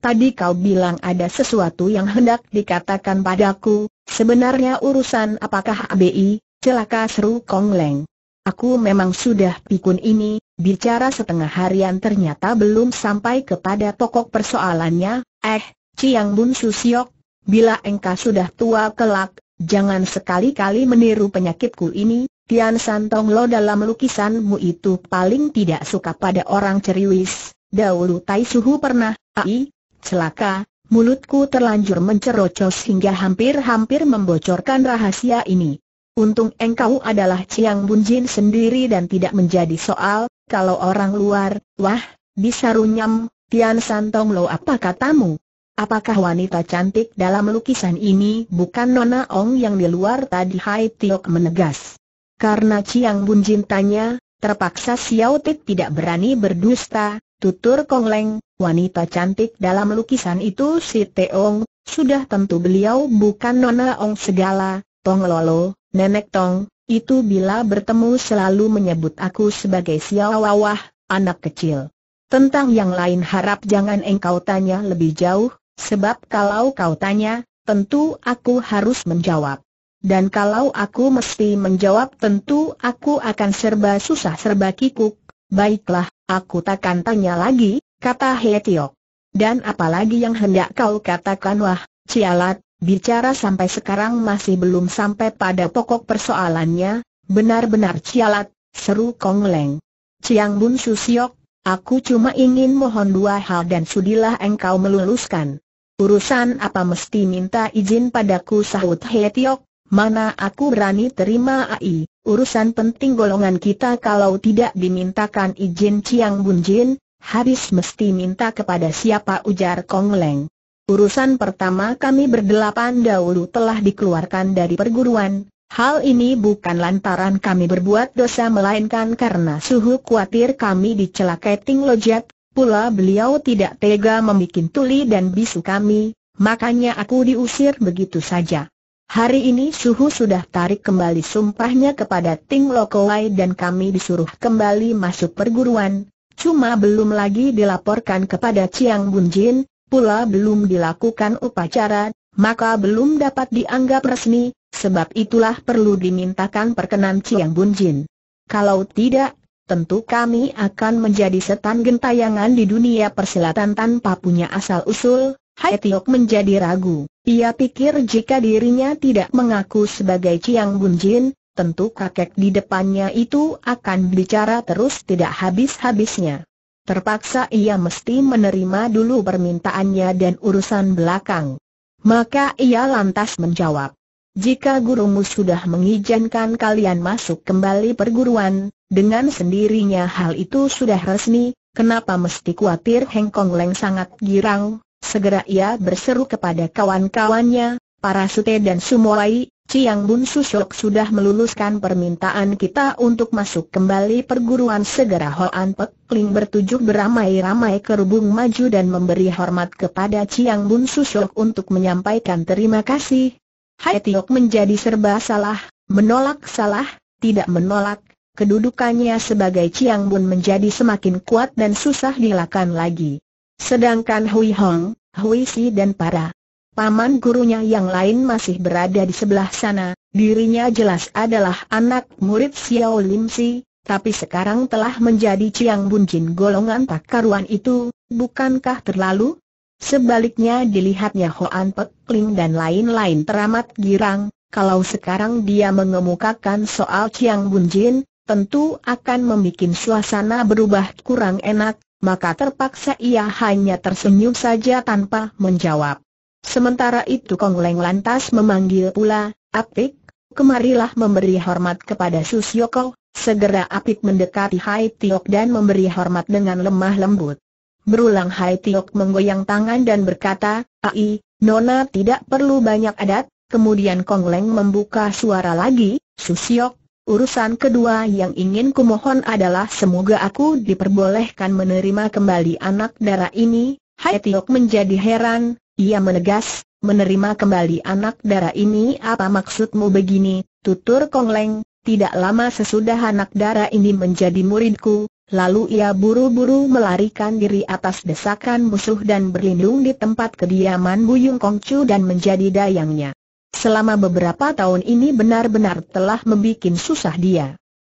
Tadi kau bilang ada sesuatu yang hendak dikatakan padaku, sebenarnya urusan apakah ABI, celaka seru Kong Leng. Aku memang sudah pikun ini, bicara setengah harian ternyata belum sampai kepada pokok persoalannya, eh, Ciang Bun Susiok, bila engkau sudah tua kelak, jangan sekali-kali meniru penyakitku ini, Tian Santong Lo dalam lukisanmu itu paling tidak suka pada orang ceriwis, dahulu Tai Suhu pernah, ai, celaka, mulutku terlanjur mencerocos hingga hampir-hampir membocorkan rahasia ini. Untung engkau adalah Ciang Bunjin sendiri dan tidak menjadi soal, kalau orang luar, wah, bisa runyam, Tian Santong Lo apa katamu? Apakah wanita cantik dalam lukisan ini bukan Nona Ong yang di luar tadi Hai Tiok menegas? Karena Ciang Bunjin tanya, terpaksa Xiao Tit tidak berani berdusta, tutur Kong Leng, wanita cantik dalam lukisan itu si Teong, sudah tentu beliau bukan Nona Ong segala, Tong Lolo, Nenek Tong, itu bila bertemu selalu menyebut aku sebagai Siawawah, anak kecil. Tentang yang lain harap jangan engkau tanya lebih jauh, sebab kalau kau tanya, tentu aku harus menjawab. Dan kalau aku mesti menjawab tentu aku akan serba susah serba kikuk. Baiklah, aku takkan tanya lagi, kata Hetiok. Dan apalagi yang hendak kau katakan wah, cialat, Bicara sampai sekarang masih belum sampai pada pokok persoalannya, benar-benar cialat, seru Kong Leng. Ciang Bun Susiok, aku cuma ingin mohon dua hal dan sudilah engkau meluluskan. Urusan apa mesti minta izin padaku sahut He Tiok, mana aku berani terima AI, urusan penting golongan kita kalau tidak dimintakan izin Ciang Bun Jin, habis mesti minta kepada siapa ujar Kong Leng. Urusan pertama kami berdelapan dahulu telah dikeluarkan dari perguruan, hal ini bukan lantaran kami berbuat dosa melainkan karena suhu khawatir kami dicelakai Ting Lojat, pula beliau tidak tega membuat tuli dan bisu kami, makanya aku diusir begitu saja. Hari ini Suhu sudah tarik kembali sumpahnya kepada Ting Lokowai dan kami disuruh kembali masuk perguruan, cuma belum lagi dilaporkan kepada Chiang Bunjin, pula belum dilakukan upacara, maka belum dapat dianggap resmi, sebab itulah perlu dimintakan perkenan Ciang Bunjin. Kalau tidak, tentu kami akan menjadi setan gentayangan di dunia persilatan tanpa punya asal-usul, Hai Tiok menjadi ragu. Ia pikir jika dirinya tidak mengaku sebagai Ciang Bunjin, tentu kakek di depannya itu akan bicara terus tidak habis-habisnya terpaksa ia mesti menerima dulu permintaannya dan urusan belakang. Maka ia lantas menjawab, jika gurumu sudah mengizinkan kalian masuk kembali perguruan, dengan sendirinya hal itu sudah resmi, kenapa mesti khawatir Hengkong Leng sangat girang, segera ia berseru kepada kawan-kawannya, para sute dan sumoai, Ciang Bun Susok sudah meluluskan permintaan kita untuk masuk kembali perguruan segera Hoan Pek Ling bertujuh beramai-ramai kerubung maju dan memberi hormat kepada Ciang Bun Susok untuk menyampaikan terima kasih. Hai Tiok menjadi serba salah, menolak salah, tidak menolak, kedudukannya sebagai Ciang Bun menjadi semakin kuat dan susah dilakukan lagi. Sedangkan Hui Hong, Hui Si dan para Paman gurunya yang lain masih berada di sebelah sana, dirinya jelas adalah anak murid Xiao Lim Si, tapi sekarang telah menjadi Ciang Bunjin golongan tak karuan itu, bukankah terlalu? Sebaliknya dilihatnya Hoan Pek Ling dan lain-lain teramat girang, kalau sekarang dia mengemukakan soal Ciang Bunjin, tentu akan membuat suasana berubah kurang enak, maka terpaksa ia hanya tersenyum saja tanpa menjawab. Sementara itu Kong Leng lantas memanggil pula, Apik, kemarilah memberi hormat kepada Susyoko. Segera Apik mendekati Hai Tiok dan memberi hormat dengan lemah lembut. Berulang Hai Tiok menggoyang tangan dan berkata, Ai, Nona tidak perlu banyak adat. Kemudian Kong Leng membuka suara lagi, Susyok, urusan kedua yang ingin kumohon adalah semoga aku diperbolehkan menerima kembali anak darah ini. Hai Tiok menjadi heran, ia menegas, menerima kembali anak darah ini apa maksudmu begini, tutur Kong Leng. tidak lama sesudah anak darah ini menjadi muridku, lalu ia buru-buru melarikan diri atas desakan musuh dan berlindung di tempat kediaman Buyung Chu dan menjadi dayangnya. Selama beberapa tahun ini benar-benar telah membuat susah dia.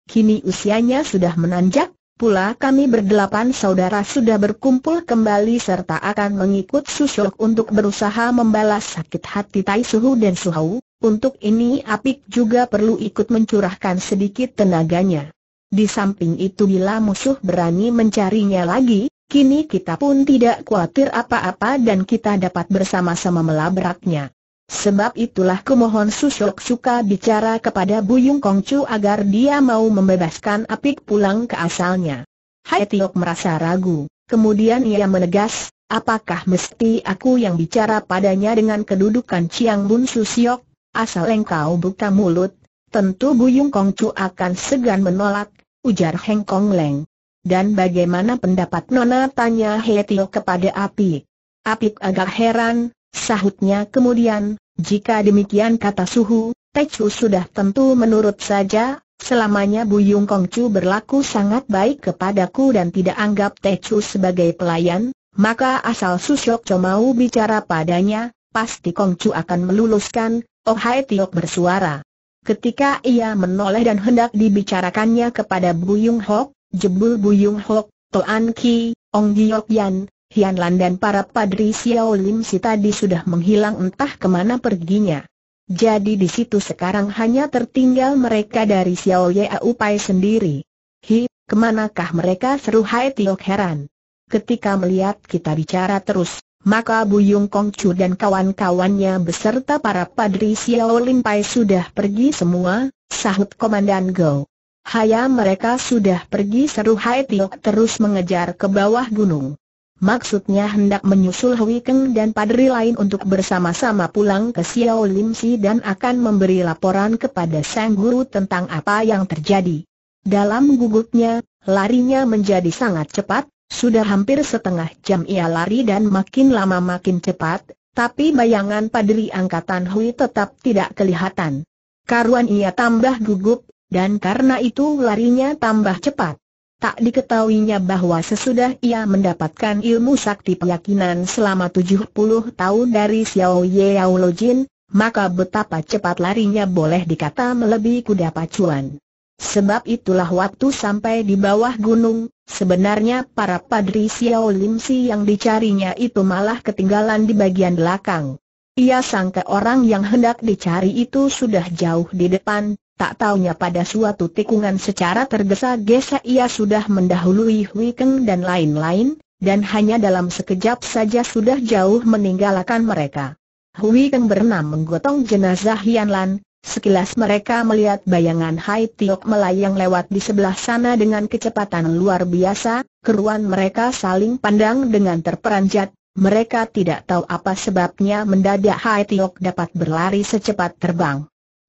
Kini usianya sudah menanjak, Pula kami berdelapan saudara sudah berkumpul kembali serta akan mengikut susuk untuk berusaha membalas sakit hati Tai Suhu dan Suhau. Untuk ini Apik juga perlu ikut mencurahkan sedikit tenaganya. Di samping itu bila musuh berani mencarinya lagi, kini kita pun tidak khawatir apa-apa dan kita dapat bersama-sama melabraknya. Sebab itulah kumohon Susok suka bicara kepada Buyung Kongcu agar dia mau membebaskan Apik pulang ke asalnya. Hai Tiok merasa ragu, kemudian ia menegas, apakah mesti aku yang bicara padanya dengan kedudukan Chiang Bun Susok? asal engkau buka mulut, tentu Buyung Kongcu akan segan menolak, ujar Heng Kong Leng. Dan bagaimana pendapat Nona tanya Hei Tiok kepada Apik. Apik agak heran, Sahutnya kemudian, jika demikian kata Suhu, Techu sudah tentu menurut saja, selamanya bu yung kong chu berlaku sangat baik kepadaku dan tidak anggap Techu sebagai pelayan, maka asal su shok chou mau bicara padanya, pasti kong chu akan meluluskan, Oh Hai Tiok bersuara. Ketika ia menoleh dan hendak dibicarakannya kepada bu yung Hok, jebul bu yung Hok, Toan Ki, Ong Giok Yan, Hian Lan dan para padri Xiao Lim Si tadi sudah menghilang entah kemana perginya. Jadi di situ sekarang hanya tertinggal mereka dari Xiao Au Pai sendiri. Hi, kemanakah mereka seru Hai Tiok heran. Ketika melihat kita bicara terus, maka Buyung Kongcu dan kawan-kawannya beserta para padri Xiao Lim Pai sudah pergi semua, sahut Komandan Go. Haya mereka sudah pergi seru Hai Tiok terus mengejar ke bawah gunung. Maksudnya hendak menyusul Hui Keng dan padri lain untuk bersama-sama pulang ke Xiao Lim Si dan akan memberi laporan kepada Sang Guru tentang apa yang terjadi. Dalam gugupnya, larinya menjadi sangat cepat, sudah hampir setengah jam ia lari dan makin lama makin cepat, tapi bayangan padri angkatan Hui tetap tidak kelihatan. Karuan ia tambah gugup, dan karena itu larinya tambah cepat. Tak diketahuinya bahwa sesudah ia mendapatkan ilmu sakti keyakinan selama 70 tahun dari Xiao Ye Yao Lo Jin, maka betapa cepat larinya boleh dikata melebihi kuda pacuan. Sebab itulah waktu sampai di bawah gunung, sebenarnya para padri Xiao Lim Si yang dicarinya itu malah ketinggalan di bagian belakang. Ia sangka orang yang hendak dicari itu sudah jauh di depan, Tak taunya pada suatu tikungan secara tergesa-gesa ia sudah mendahului Hui Keng dan lain-lain, dan hanya dalam sekejap saja sudah jauh meninggalkan mereka. Hui Keng berenam menggotong jenazah Hian Lan, sekilas mereka melihat bayangan Hai Tiok melayang lewat di sebelah sana dengan kecepatan luar biasa, keruan mereka saling pandang dengan terperanjat, mereka tidak tahu apa sebabnya mendadak Hai Tiok dapat berlari secepat terbang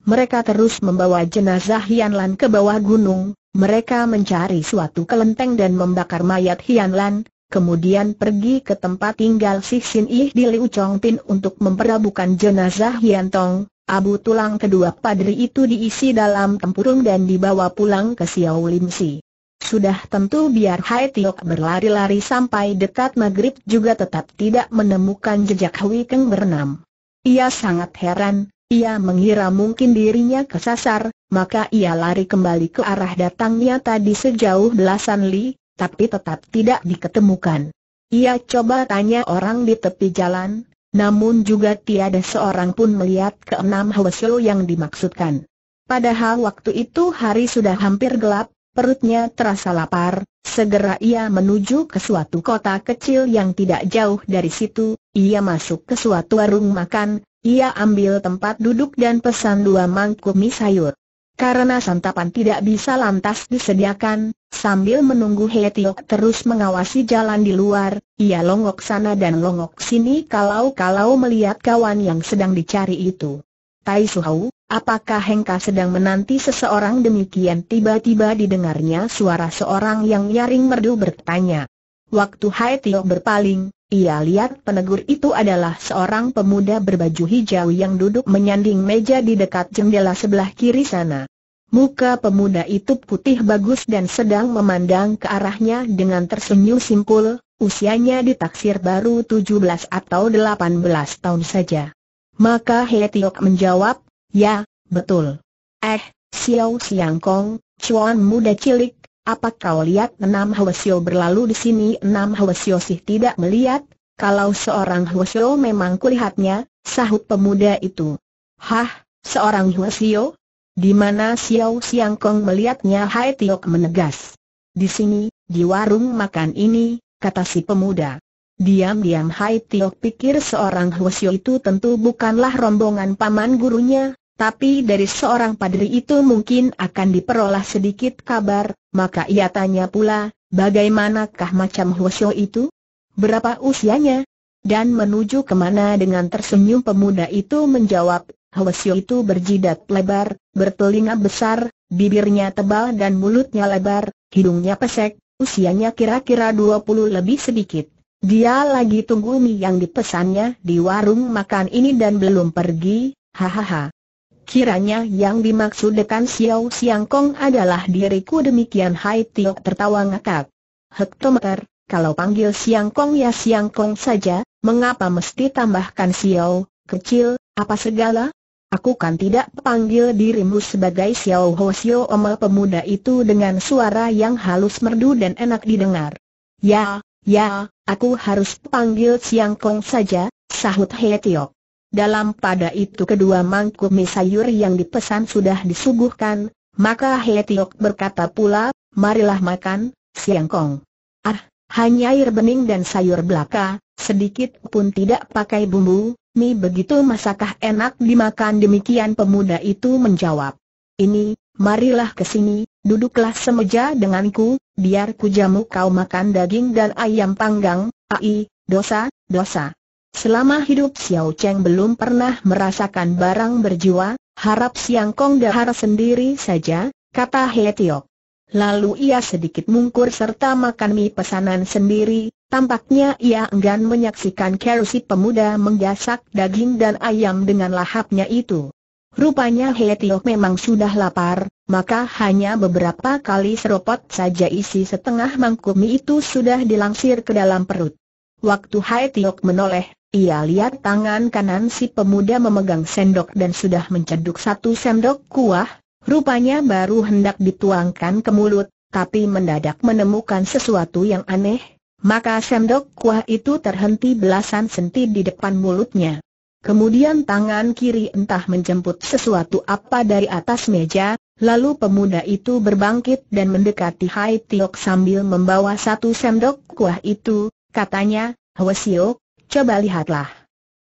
mereka terus membawa jenazah Hian Lan ke bawah gunung, mereka mencari suatu kelenteng dan membakar mayat Hian Lan, kemudian pergi ke tempat tinggal si Xin Yi di Liu Chong Pin untuk memperabukan jenazah Hian Tong. Abu tulang kedua padri itu diisi dalam tempurung dan dibawa pulang ke Xiao Lim Si. Sudah tentu biar Hai Tiok berlari-lari sampai dekat maghrib juga tetap tidak menemukan jejak Hui Keng berenam. Ia sangat heran, ia mengira mungkin dirinya kesasar, maka ia lari kembali ke arah datangnya tadi sejauh belasan li, tapi tetap tidak diketemukan. Ia coba tanya orang di tepi jalan, namun juga tiada seorang pun melihat keenam Hwasyo yang dimaksudkan. Padahal waktu itu hari sudah hampir gelap, perutnya terasa lapar, segera ia menuju ke suatu kota kecil yang tidak jauh dari situ, ia masuk ke suatu warung makan, ia ambil tempat duduk dan pesan dua mangkuk mie sayur. Karena santapan tidak bisa lantas disediakan, sambil menunggu Hetiok terus mengawasi jalan di luar, ia longok sana dan longok sini kalau-kalau melihat kawan yang sedang dicari itu. Tai Suhau, apakah Hengka sedang menanti seseorang demikian tiba-tiba didengarnya suara seorang yang nyaring merdu bertanya. Waktu Hai Tio berpaling, ia lihat penegur itu adalah seorang pemuda berbaju hijau yang duduk menyanding meja di dekat jendela sebelah kiri sana. Muka pemuda itu putih bagus dan sedang memandang ke arahnya dengan tersenyum simpul, usianya ditaksir baru 17 atau 18 tahun saja. Maka He Tiok menjawab, ya, betul. Eh, Xiao Siang Kong, cuan muda cilik, apa kau lihat enam Hwasyo berlalu di sini? Enam Hwasyo sih tidak melihat, kalau seorang Hwasyo memang kulihatnya, sahut pemuda itu. Hah, seorang Hwasyo? Di mana Xiao Siang melihatnya Hai Tiok menegas. Di sini, di warung makan ini, kata si pemuda. Diam-diam Hai Tiok pikir seorang Hwasyo itu tentu bukanlah rombongan paman gurunya, tapi dari seorang padri itu mungkin akan diperoleh sedikit kabar, maka ia tanya pula, bagaimanakah macam Hwasyo itu? Berapa usianya? Dan menuju kemana dengan tersenyum pemuda itu menjawab, Hwasyo itu berjidat lebar, bertelinga besar, bibirnya tebal dan mulutnya lebar, hidungnya pesek, usianya kira-kira 20 lebih sedikit. Dia lagi tunggu mie yang dipesannya di warung makan ini dan belum pergi, hahaha. Kiranya yang dimaksud dekan Xiao Siang Kong adalah diriku demikian Hai Tio tertawa ngakak. Hektometer, kalau panggil Siang Kong ya Siang Kong saja, mengapa mesti tambahkan Xiao, kecil, apa segala? Aku kan tidak panggil dirimu sebagai Xiao Ho Xiao pemuda itu dengan suara yang halus merdu dan enak didengar. Ya, ya, aku harus panggil Siang Kong saja, sahut Hei Tiok. Dalam pada itu kedua mangkuk mie sayur yang dipesan sudah disuguhkan, maka Hetiok berkata pula, marilah makan, siangkong. Ah, hanya air bening dan sayur belaka, sedikit pun tidak pakai bumbu, mie begitu masakah enak dimakan demikian pemuda itu menjawab. Ini, marilah ke sini, duduklah semeja denganku, biar ku jamu kau makan daging dan ayam panggang, ai, dosa, dosa. Selama hidup Xiao Cheng belum pernah merasakan barang berjiwa, harap Siang Kong dahar sendiri saja, kata He Tiok. Lalu ia sedikit mungkur serta makan mie pesanan sendiri, tampaknya ia enggan menyaksikan kerusi pemuda menggasak daging dan ayam dengan lahapnya itu. Rupanya He Tiok memang sudah lapar, maka hanya beberapa kali seropot saja isi setengah mangkuk mie itu sudah dilangsir ke dalam perut. Waktu Hai Tiok menoleh, ia lihat tangan kanan si pemuda memegang sendok dan sudah menceduk satu sendok kuah, rupanya baru hendak dituangkan ke mulut, tapi mendadak menemukan sesuatu yang aneh, maka sendok kuah itu terhenti belasan senti di depan mulutnya. Kemudian tangan kiri entah menjemput sesuatu apa dari atas meja, lalu pemuda itu berbangkit dan mendekati Hai Tiok sambil membawa satu sendok kuah itu, katanya, Hwasio, Coba lihatlah.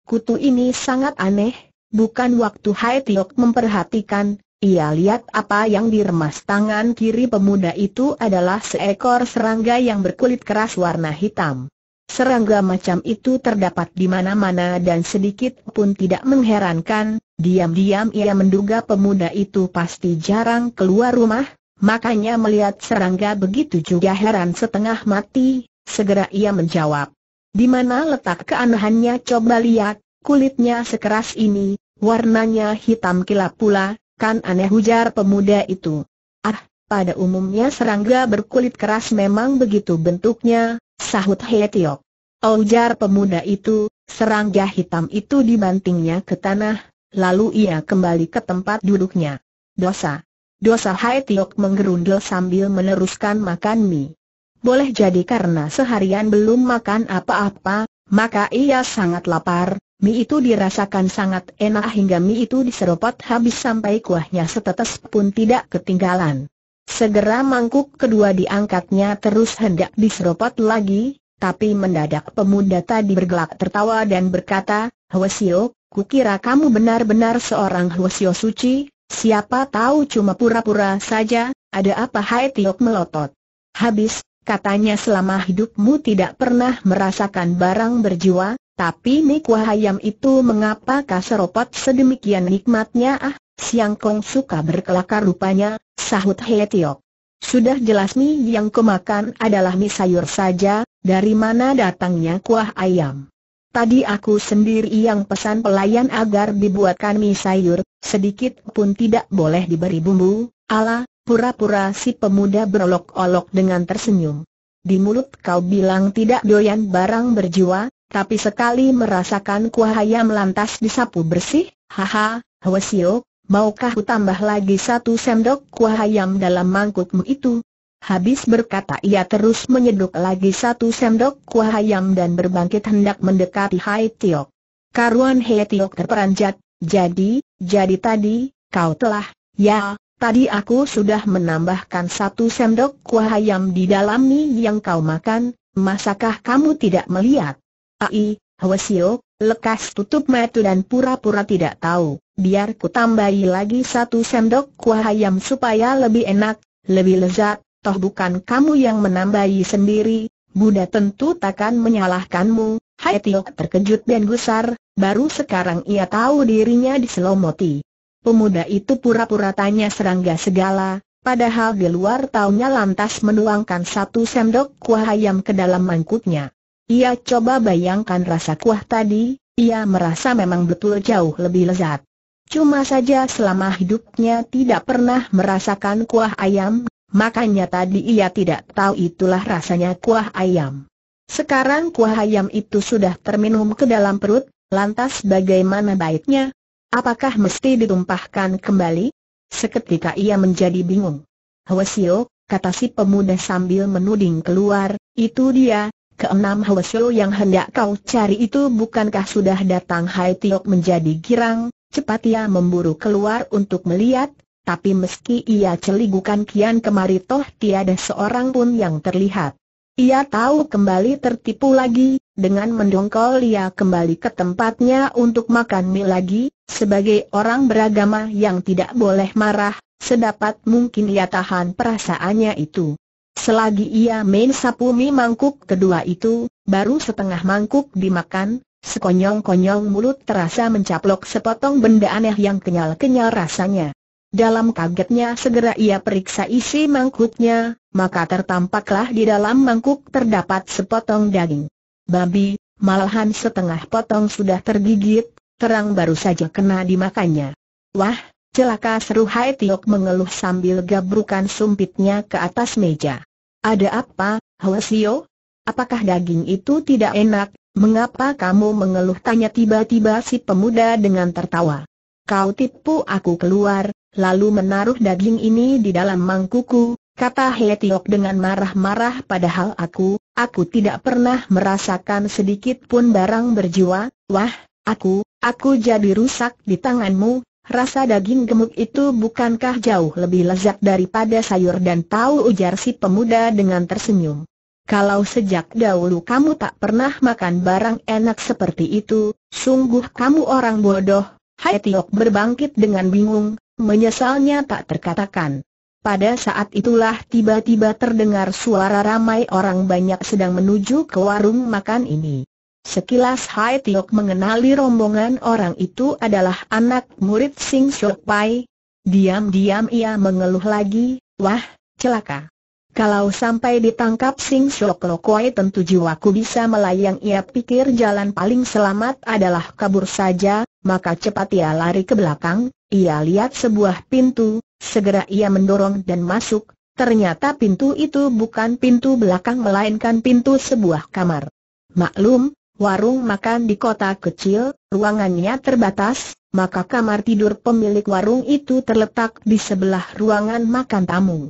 Kutu ini sangat aneh, bukan waktu Hai Tiok memperhatikan, ia lihat apa yang diremas tangan kiri pemuda itu adalah seekor serangga yang berkulit keras warna hitam. Serangga macam itu terdapat di mana-mana dan sedikit pun tidak mengherankan, diam-diam ia menduga pemuda itu pasti jarang keluar rumah, makanya melihat serangga begitu juga heran setengah mati, segera ia menjawab. Di mana letak keanehannya coba lihat, kulitnya sekeras ini, warnanya hitam kilap pula, kan aneh hujar pemuda itu. Ah, pada umumnya serangga berkulit keras memang begitu bentuknya, sahut Hetiok. Oh, ujar pemuda itu, serangga hitam itu dibantingnya ke tanah, lalu ia kembali ke tempat duduknya. Dosa. Dosa Hetiok menggerundel sambil meneruskan makan mie boleh jadi karena seharian belum makan apa-apa, maka ia sangat lapar, Mi itu dirasakan sangat enak hingga mi itu diserobot habis sampai kuahnya setetes pun tidak ketinggalan. Segera mangkuk kedua diangkatnya terus hendak diserobot lagi, tapi mendadak pemuda tadi bergelak tertawa dan berkata, Hwasio, kukira kamu benar-benar seorang Hwasio suci, siapa tahu cuma pura-pura saja, ada apa Hai Tiok melotot. Habis, Katanya selama hidupmu tidak pernah merasakan barang berjiwa, tapi kuah ayam itu mengapa kaseropat sedemikian nikmatnya ah, Siang Kong suka berkelakar rupanya, sahut He Tiok. Sudah jelas mie yang kemakan adalah mie sayur saja, dari mana datangnya kuah ayam. Tadi aku sendiri yang pesan pelayan agar dibuatkan mie sayur, sedikit pun tidak boleh diberi bumbu, ala, Pura-pura si pemuda berolok-olok dengan tersenyum. Di mulut kau bilang tidak doyan barang berjiwa, tapi sekali merasakan kuah ayam lantas disapu bersih, haha, Hwasio, maukah ku tambah lagi satu sendok kuah ayam dalam mangkukmu itu? Habis berkata ia terus menyeduk lagi satu sendok kuah ayam dan berbangkit hendak mendekati Hai Tiok. Karuan Hai Tiok terperanjat, jadi, jadi tadi, kau telah, ya, Tadi aku sudah menambahkan satu sendok kuah ayam di dalam mie yang kau makan, masakah kamu tidak melihat? Ai, Hwasio, lekas tutup mata dan pura-pura tidak tahu, biar ku tambahi lagi satu sendok kuah ayam supaya lebih enak, lebih lezat, toh bukan kamu yang menambahi sendiri, Buddha tentu takkan menyalahkanmu. Hai Tio terkejut dan gusar, baru sekarang ia tahu dirinya diselomoti. Pemuda itu pura-pura tanya serangga segala, padahal di luar taunya lantas menuangkan satu sendok kuah ayam ke dalam mangkuknya. Ia coba bayangkan rasa kuah tadi, ia merasa memang betul jauh lebih lezat. Cuma saja selama hidupnya tidak pernah merasakan kuah ayam, makanya tadi ia tidak tahu itulah rasanya kuah ayam. Sekarang kuah ayam itu sudah terminum ke dalam perut, lantas bagaimana baiknya? Apakah mesti ditumpahkan kembali? Seketika ia menjadi bingung. Hwasio, kata si pemuda sambil menuding keluar, itu dia, keenam Hwasio yang hendak kau cari itu bukankah sudah datang Hai Tiok menjadi girang, cepat ia memburu keluar untuk melihat, tapi meski ia celigukan kian kemari toh tiada seorang pun yang terlihat. Ia tahu kembali tertipu lagi, dengan mendongkol ia kembali ke tempatnya untuk makan mie lagi, sebagai orang beragama yang tidak boleh marah, sedapat mungkin ia tahan perasaannya itu. Selagi ia main sapu mie mangkuk kedua itu, baru setengah mangkuk dimakan, sekonyong-konyong mulut terasa mencaplok sepotong benda aneh yang kenyal-kenyal rasanya. Dalam kagetnya segera ia periksa isi mangkuknya, maka tertampaklah di dalam mangkuk terdapat sepotong daging. Babi, malahan setengah potong sudah tergigit, terang baru saja kena dimakannya. Wah, celaka seru Hai Tiok mengeluh sambil gabrukan sumpitnya ke atas meja. Ada apa, Hwasio? Apakah daging itu tidak enak? Mengapa kamu mengeluh tanya tiba-tiba si pemuda dengan tertawa? Kau tipu aku keluar, lalu menaruh daging ini di dalam mangkuku, kata Hetiok dengan marah-marah padahal aku, aku tidak pernah merasakan sedikit pun barang berjiwa, wah, aku, aku jadi rusak di tanganmu, Rasa daging gemuk itu bukankah jauh lebih lezat daripada sayur dan tahu ujar si pemuda dengan tersenyum. Kalau sejak dahulu kamu tak pernah makan barang enak seperti itu, sungguh kamu orang bodoh. Hai Tiok berbangkit dengan bingung, Menyesalnya tak terkatakan. Pada saat itulah tiba-tiba terdengar suara ramai orang banyak sedang menuju ke warung makan ini. Sekilas Hai Tiok mengenali rombongan orang itu adalah anak murid Sing Shok Pai. Diam-diam ia mengeluh lagi, wah, celaka. Kalau sampai ditangkap Sing Shok Lokoi tentu jiwaku bisa melayang ia pikir jalan paling selamat adalah kabur saja, maka cepat ia lari ke belakang, ia lihat sebuah pintu, segera ia mendorong dan masuk, ternyata pintu itu bukan pintu belakang melainkan pintu sebuah kamar. Maklum, warung makan di kota kecil, ruangannya terbatas, maka kamar tidur pemilik warung itu terletak di sebelah ruangan makan tamu.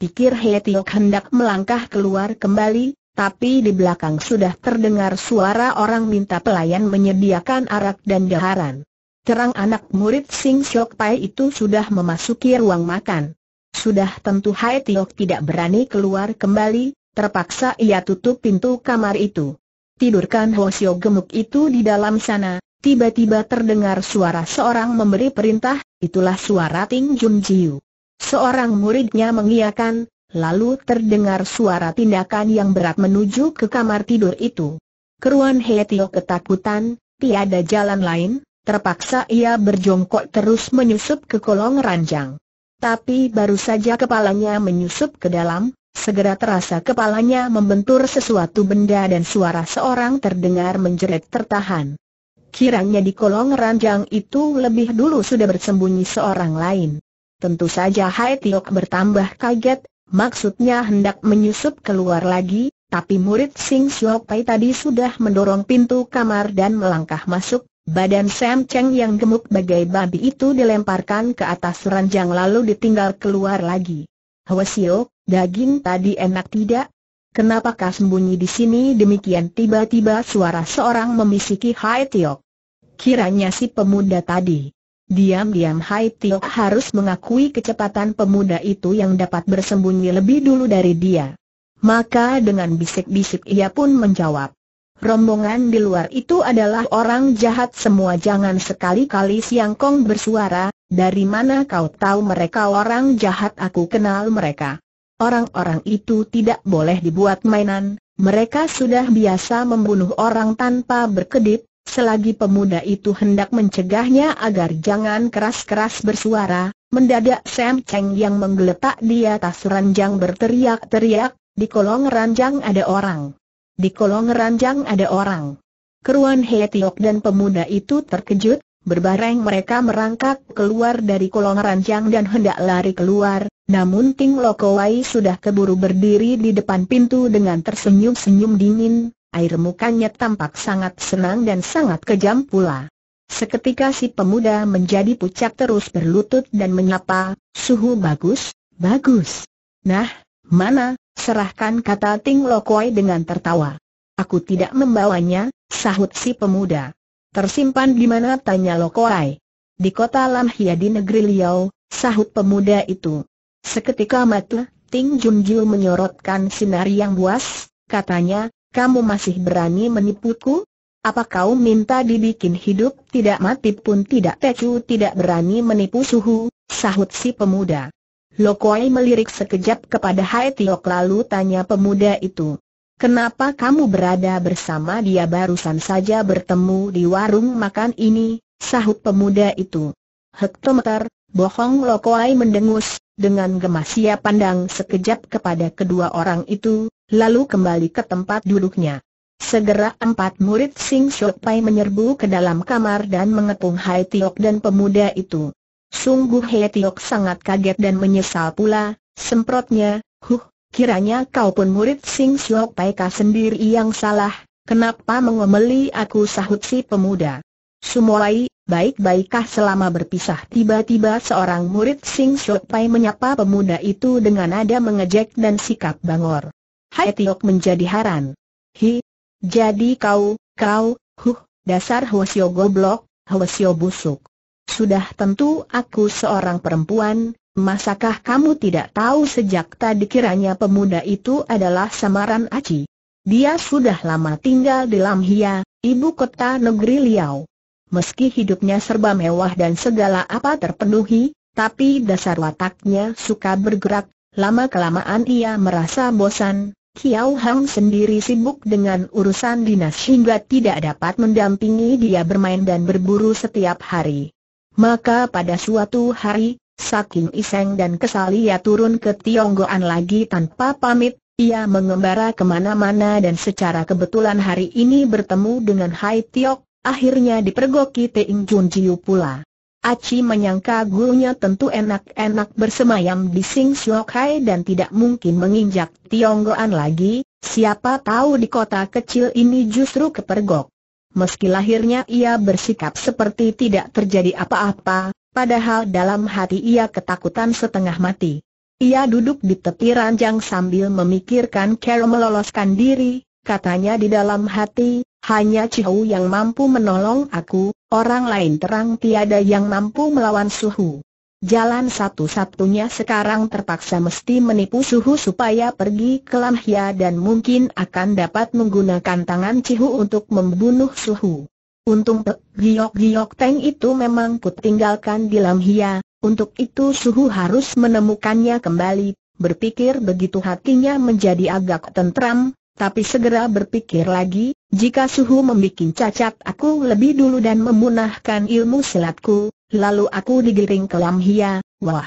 Pikir Hetiok hendak melangkah keluar kembali, tapi di belakang sudah terdengar suara orang minta pelayan menyediakan arak dan daharan. Terang anak murid Sing Siok Pai itu sudah memasuki ruang makan. Sudah tentu Hai Tiok tidak berani keluar kembali, terpaksa ia tutup pintu kamar itu. Tidurkan Siok gemuk itu di dalam sana, tiba-tiba terdengar suara seorang memberi perintah, itulah suara Ting Jun Jiu. Seorang muridnya mengiakan, Lalu terdengar suara tindakan yang berat menuju ke kamar tidur itu. Keruan Hetio ketakutan, tiada jalan lain, terpaksa ia berjongkok terus menyusup ke kolong ranjang. Tapi baru saja kepalanya menyusup ke dalam, Segera terasa kepalanya membentur sesuatu benda dan suara seorang terdengar menjerit tertahan. Kiranya di kolong ranjang itu lebih dulu sudah bersembunyi seorang lain. Tentu saja Hai Tiok bertambah kaget, Maksudnya hendak menyusup keluar lagi, tapi murid Sing Siok Pai tadi sudah mendorong pintu kamar dan melangkah masuk, badan Sam Cheng yang gemuk bagai babi itu dilemparkan ke atas ranjang lalu ditinggal keluar lagi. Hwasio, daging tadi enak tidak? Kenapakah sembunyi di sini demikian tiba-tiba suara seorang memisiki Hai Tiok. Kiranya si pemuda tadi. Diam-diam Hai Tiok harus mengakui kecepatan pemuda itu yang dapat bersembunyi lebih dulu dari dia. Maka dengan bisik-bisik ia pun menjawab. Rombongan di luar itu adalah orang jahat semua jangan sekali-kali Siang Kong bersuara, dari mana kau tahu mereka orang jahat aku kenal mereka. Orang-orang itu tidak boleh dibuat mainan, mereka sudah biasa membunuh orang tanpa berkedip, Selagi pemuda itu hendak mencegahnya agar jangan keras-keras bersuara, mendadak Sam Cheng yang menggeletak di atas ranjang berteriak-teriak, di kolong ranjang ada orang. Di kolong ranjang ada orang. Keruan He Tiok dan pemuda itu terkejut, berbareng mereka merangkak keluar dari kolong ranjang dan hendak lari keluar, namun Ting Lokowai sudah keburu berdiri di depan pintu dengan tersenyum-senyum dingin, air mukanya tampak sangat senang dan sangat kejam pula. Seketika si pemuda menjadi pucat terus berlutut dan menyapa, suhu bagus, bagus. Nah, mana, serahkan kata Ting Lokoi dengan tertawa. Aku tidak membawanya, sahut si pemuda. Tersimpan di mana tanya Lokoi? Di kota Lamhia di negeri Liao, sahut pemuda itu. Seketika mata, Ting Junju menyorotkan sinar yang buas, katanya, kamu masih berani menipuku? Apa kau minta dibikin hidup tidak mati pun tidak tecu tidak berani menipu suhu, sahut si pemuda. Lokoi melirik sekejap kepada Hai Tiok lalu tanya pemuda itu. Kenapa kamu berada bersama dia barusan saja bertemu di warung makan ini, sahut pemuda itu. Hektometer, bohong Lokoi mendengus, dengan gemas ia pandang sekejap kepada kedua orang itu, lalu kembali ke tempat duduknya. Segera empat murid Sing Pai menyerbu ke dalam kamar dan mengepung Hai Tiok dan pemuda itu. Sungguh Hai Tiok sangat kaget dan menyesal pula, semprotnya, huh, kiranya kau pun murid Sing Pai kah sendiri yang salah, kenapa mengomeli aku sahut si pemuda. Sumuai, baik-baikkah selama berpisah tiba-tiba seorang murid Sing Shok Pai menyapa pemuda itu dengan nada mengejek dan sikap bangor. Hai Tiok menjadi haran. Hi, jadi kau, kau, huh, dasar Hwasyo goblok, Hwasyo busuk. Sudah tentu aku seorang perempuan, masakah kamu tidak tahu sejak tadi kiranya pemuda itu adalah samaran Aci? Dia sudah lama tinggal di Lamhia, ibu kota negeri Liao meski hidupnya serba mewah dan segala apa terpenuhi, tapi dasar wataknya suka bergerak, lama-kelamaan ia merasa bosan, Kiao Hang sendiri sibuk dengan urusan dinas hingga tidak dapat mendampingi dia bermain dan berburu setiap hari. Maka pada suatu hari, saking iseng dan kesal ia turun ke Tionggoan lagi tanpa pamit, ia mengembara kemana-mana dan secara kebetulan hari ini bertemu dengan Hai Tiok, akhirnya dipergoki Teing Jun Jiu pula. Aci menyangka gurunya tentu enak-enak bersemayam di Sing Shokai dan tidak mungkin menginjak Tionggoan lagi, siapa tahu di kota kecil ini justru kepergok. Meski lahirnya ia bersikap seperti tidak terjadi apa-apa, padahal dalam hati ia ketakutan setengah mati. Ia duduk di tepi ranjang sambil memikirkan cara meloloskan diri, katanya di dalam hati, hanya Cihu yang mampu menolong aku, orang lain terang tiada yang mampu melawan Suhu. Jalan satu-satunya sekarang terpaksa mesti menipu Suhu supaya pergi ke Lamhia dan mungkin akan dapat menggunakan tangan Cihu untuk membunuh Suhu. Untung Pe Giok-Giok Teng itu memang ku tinggalkan di Lamhia, untuk itu Suhu harus menemukannya kembali, berpikir begitu hatinya menjadi agak tentram, tapi segera berpikir lagi, jika suhu membuat cacat aku lebih dulu dan memunahkan ilmu silatku, lalu aku digiring ke Lamhia, wah.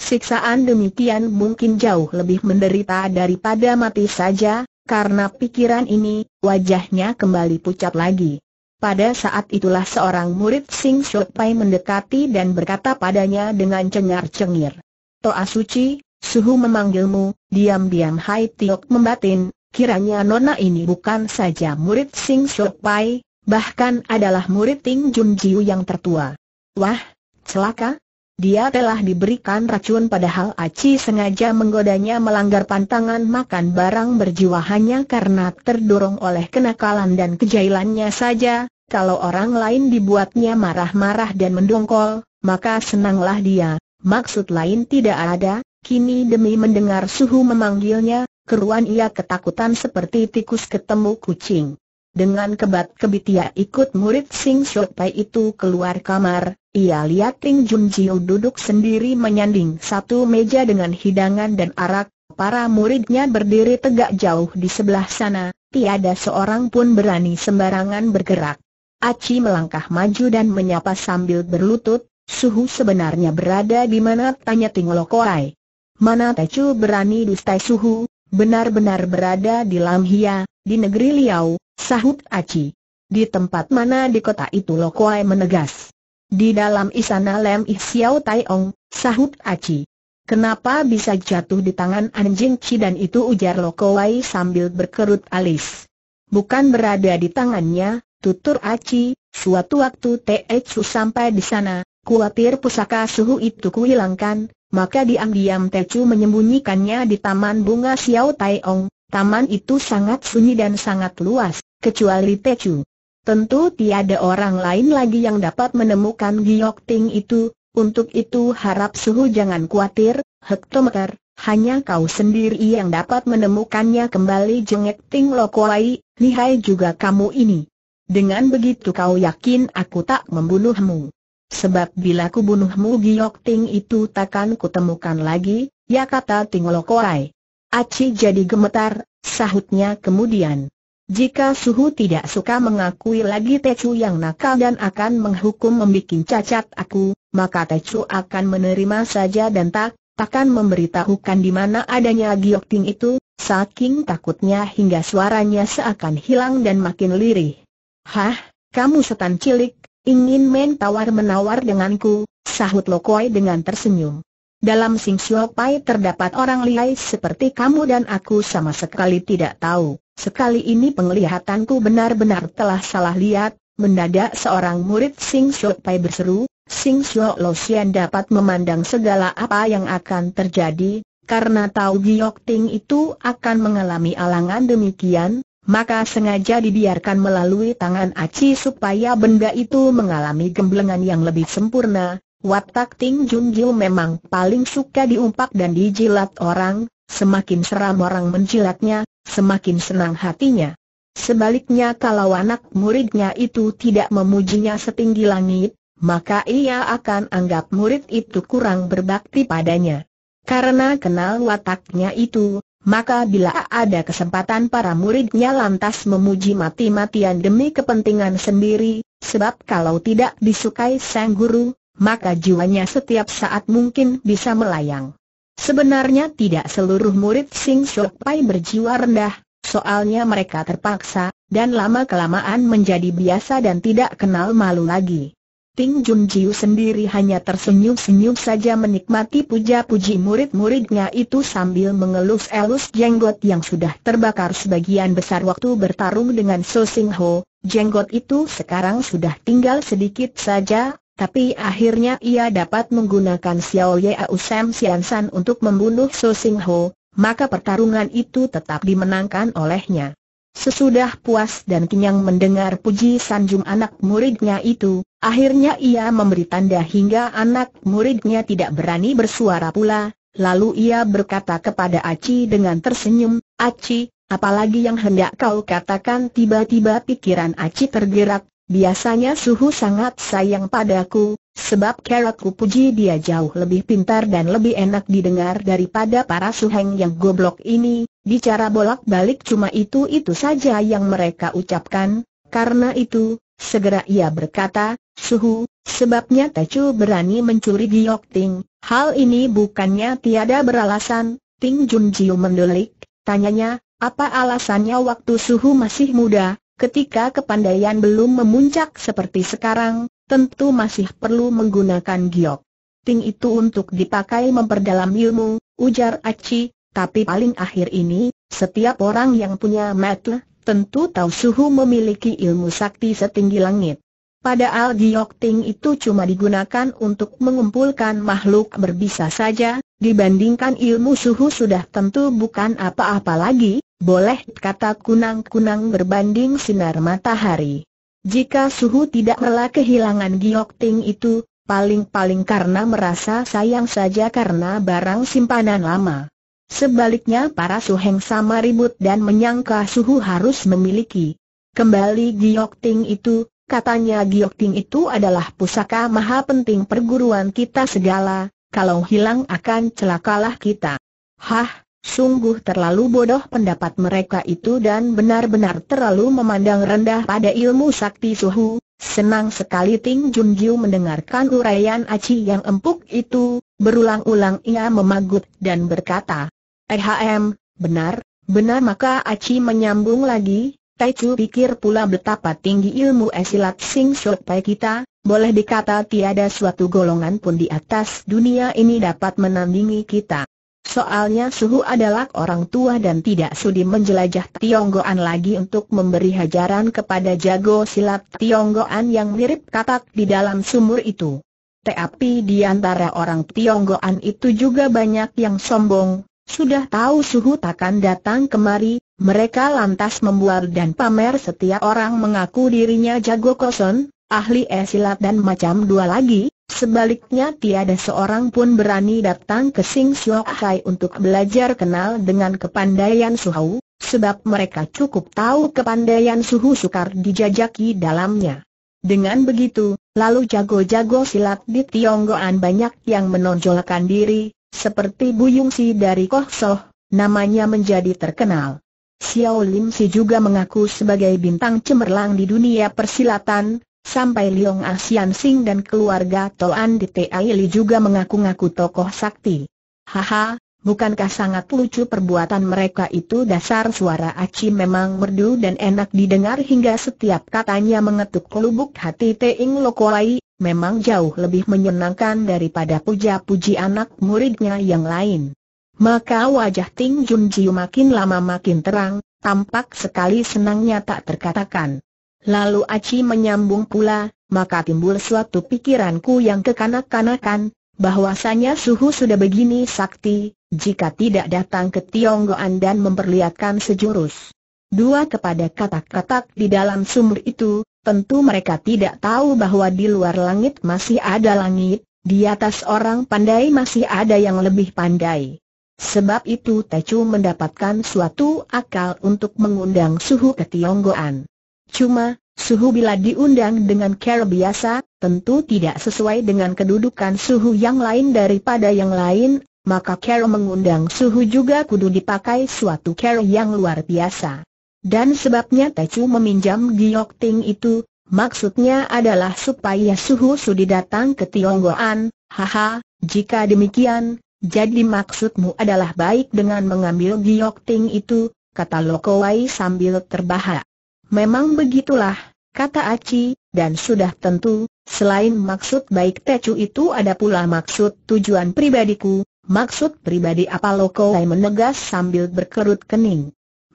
Siksaan demikian mungkin jauh lebih menderita daripada mati saja, karena pikiran ini, wajahnya kembali pucat lagi. Pada saat itulah seorang murid Sing Shopai mendekati dan berkata padanya dengan cengar-cengir. Toa suci, suhu memanggilmu, diam-diam Hai Tiok membatin, Kiranya Nona ini bukan saja murid Sing Shok Pai, bahkan adalah murid Ting Jun Jiu yang tertua. Wah, celaka. Dia telah diberikan racun padahal Aci sengaja menggodanya melanggar pantangan makan barang berjiwa hanya karena terdorong oleh kenakalan dan kejailannya saja, kalau orang lain dibuatnya marah-marah dan mendongkol, maka senanglah dia, maksud lain tidak ada, kini demi mendengar suhu memanggilnya, keruan ia ketakutan seperti tikus ketemu kucing. Dengan kebat-kebit ia ikut murid Sing Shok Pai itu keluar kamar, ia lihat Ting Jun Jiu duduk sendiri menyanding satu meja dengan hidangan dan arak, para muridnya berdiri tegak jauh di sebelah sana, tiada seorang pun berani sembarangan bergerak. Aci melangkah maju dan menyapa sambil berlutut, suhu sebenarnya berada di mana tanya Ting Lokoai. Mana Tecu berani dustai suhu, Benar-benar berada di Lamhia, di negeri Liao, sahut Aci. Di tempat mana di kota itu Lokowai menegas. Di dalam istana Lam Ih Xiao Taiong, sahut Aci. Kenapa bisa jatuh di tangan anjing dan itu ujar Lokowai sambil berkerut alis. Bukan berada di tangannya, tutur Aci, suatu waktu Tzu sampai di sana, Kuatir pusaka suhu itu kuhilangkan, maka diam-diam Tecu menyembunyikannya di Taman Bunga Xiao Tai Ong. Taman itu sangat sunyi dan sangat luas, kecuali Tecu. Tentu tiada orang lain lagi yang dapat menemukan Giok Ting itu, untuk itu harap suhu jangan kuatir, hektometer, hanya kau sendiri yang dapat menemukannya kembali jengek Ting Lokoai, lihai juga kamu ini. Dengan begitu kau yakin aku tak membunuhmu. Sebab bila ku bunuhmu Giok Ting itu takkan kutemukan lagi, ya kata Tingolokorai. Aci jadi gemetar, sahutnya kemudian. Jika Suhu tidak suka mengakui lagi Tecu yang nakal dan akan menghukum membuat cacat aku, maka Tecu akan menerima saja dan tak takkan memberitahukan di mana adanya Giok Ting itu, saking takutnya hingga suaranya seakan hilang dan makin lirih. Hah, kamu setan cilik, Ingin main tawar-menawar denganku, sahut Lokoi dengan tersenyum. Dalam Sing Xiao Pai terdapat orang liai seperti kamu dan aku sama sekali tidak tahu. Sekali ini penglihatanku benar-benar telah salah lihat, mendadak seorang murid Sing Xiao Pai berseru, Sing Xiao Lo Xian dapat memandang segala apa yang akan terjadi, karena tahu Giok Ting itu akan mengalami alangan demikian, maka sengaja dibiarkan melalui tangan Aci supaya benda itu mengalami gemblengan yang lebih sempurna. Watak Ting Jun memang paling suka diumpak dan dijilat orang, semakin seram orang menjilatnya, semakin senang hatinya. Sebaliknya kalau anak muridnya itu tidak memujinya setinggi langit, maka ia akan anggap murid itu kurang berbakti padanya. Karena kenal wataknya itu, maka bila ada kesempatan para muridnya lantas memuji mati-matian demi kepentingan sendiri, sebab kalau tidak disukai sang guru, maka jiwanya setiap saat mungkin bisa melayang. Sebenarnya tidak seluruh murid Sing Shok Pai berjiwa rendah, soalnya mereka terpaksa, dan lama-kelamaan menjadi biasa dan tidak kenal malu lagi. Ting Jun Jiu sendiri hanya tersenyum-senyum saja menikmati puja-puji murid-muridnya itu sambil mengelus-elus jenggot yang sudah terbakar sebagian besar waktu bertarung dengan So Sing Ho. Jenggot itu sekarang sudah tinggal sedikit saja, tapi akhirnya ia dapat menggunakan Xiao Ye Sam Sian San untuk membunuh So Sing Ho, maka pertarungan itu tetap dimenangkan olehnya. Sesudah puas dan kenyang mendengar puji sanjung anak muridnya itu, akhirnya ia memberi tanda hingga anak muridnya tidak berani bersuara pula, lalu ia berkata kepada Aci dengan tersenyum, Aci, apalagi yang hendak kau katakan tiba-tiba pikiran Aci tergerak, biasanya suhu sangat sayang padaku, sebab kerakku puji dia jauh lebih pintar dan lebih enak didengar daripada para suheng yang goblok ini, Bicara bolak-balik cuma itu-itu saja yang mereka ucapkan, karena itu, segera ia berkata, Suhu, sebabnya Tecu berani mencuri Giok Ting, hal ini bukannya tiada beralasan, Ting Jun Jiu mendelik, tanyanya, apa alasannya waktu Suhu masih muda, ketika kepandaian belum memuncak seperti sekarang, tentu masih perlu menggunakan Giok Ting itu untuk dipakai memperdalam ilmu, ujar Aci, tapi paling akhir ini, setiap orang yang punya mata, tentu tahu suhu memiliki ilmu sakti setinggi langit. Pada Al itu cuma digunakan untuk mengumpulkan makhluk berbisa saja, dibandingkan ilmu suhu sudah tentu bukan apa-apa lagi, boleh kata kunang-kunang berbanding sinar matahari. Jika suhu tidak rela kehilangan Giokting itu, paling-paling karena merasa sayang saja karena barang simpanan lama. Sebaliknya para suheng sama ribut dan menyangka suhu harus memiliki. Kembali Giok Ting itu, katanya Giok Ting itu adalah pusaka maha penting perguruan kita segala, kalau hilang akan celakalah kita. Hah, sungguh terlalu bodoh pendapat mereka itu dan benar-benar terlalu memandang rendah pada ilmu sakti suhu. Senang sekali Ting Jun Giu mendengarkan uraian Aci yang empuk itu, berulang-ulang ia memagut dan berkata, RHM, benar, benar maka Aci menyambung lagi, Tai Chu pikir pula betapa tinggi ilmu esilat Sing Pai kita, boleh dikata tiada suatu golongan pun di atas dunia ini dapat menandingi kita. Soalnya Suhu adalah orang tua dan tidak sudi menjelajah Tionggoan lagi untuk memberi hajaran kepada jago silat Tionggoan yang mirip katak di dalam sumur itu. Tapi di antara orang Tionggoan itu juga banyak yang sombong, sudah tahu suhu takkan datang kemari, mereka lantas membual dan pamer setiap orang mengaku dirinya jago koson, ahli esilat dan macam dua lagi, sebaliknya tiada seorang pun berani datang ke Sing Siok Hai untuk belajar kenal dengan kepandaian suhu, sebab mereka cukup tahu kepandaian suhu sukar dijajaki dalamnya. Dengan begitu, lalu jago-jago silat di Tionggoan banyak yang menonjolkan diri, seperti Bu Yung Si dari Koh Soh, namanya menjadi terkenal. Xiao Lim Si juga mengaku sebagai bintang cemerlang di dunia persilatan, sampai Liong Asian ah Sing dan keluarga Toan di T.I. Li juga mengaku-ngaku tokoh sakti. Haha, bukankah sangat lucu perbuatan mereka itu dasar suara Aci memang merdu dan enak didengar hingga setiap katanya mengetuk lubuk hati Teing Lokolai, memang jauh lebih menyenangkan daripada puja-puji anak muridnya yang lain. Maka wajah Ting Jun Jiu makin lama makin terang, tampak sekali senangnya tak terkatakan. Lalu Aci menyambung pula, maka timbul suatu pikiranku yang kekanak-kanakan, bahwasanya suhu sudah begini sakti, jika tidak datang ke Tionggoan dan memperlihatkan sejurus. Dua kepada katak-katak di dalam sumur itu, tentu mereka tidak tahu bahwa di luar langit masih ada langit, di atas orang pandai masih ada yang lebih pandai. Sebab itu Tecu mendapatkan suatu akal untuk mengundang suhu ke Tionggoan. Cuma, suhu bila diundang dengan cara biasa, tentu tidak sesuai dengan kedudukan suhu yang lain daripada yang lain, maka cara mengundang suhu juga kudu dipakai suatu cara yang luar biasa. Dan sebabnya Tecu meminjam giok ting itu, maksudnya adalah supaya Suhu Sudi datang ke Tionggoan, haha, jika demikian, jadi maksudmu adalah baik dengan mengambil giok ting itu, kata Lokowai sambil terbahak. Memang begitulah, kata Aci, dan sudah tentu, selain maksud baik Tecu itu ada pula maksud tujuan pribadiku, maksud pribadi apa Lokowai menegas sambil berkerut kening.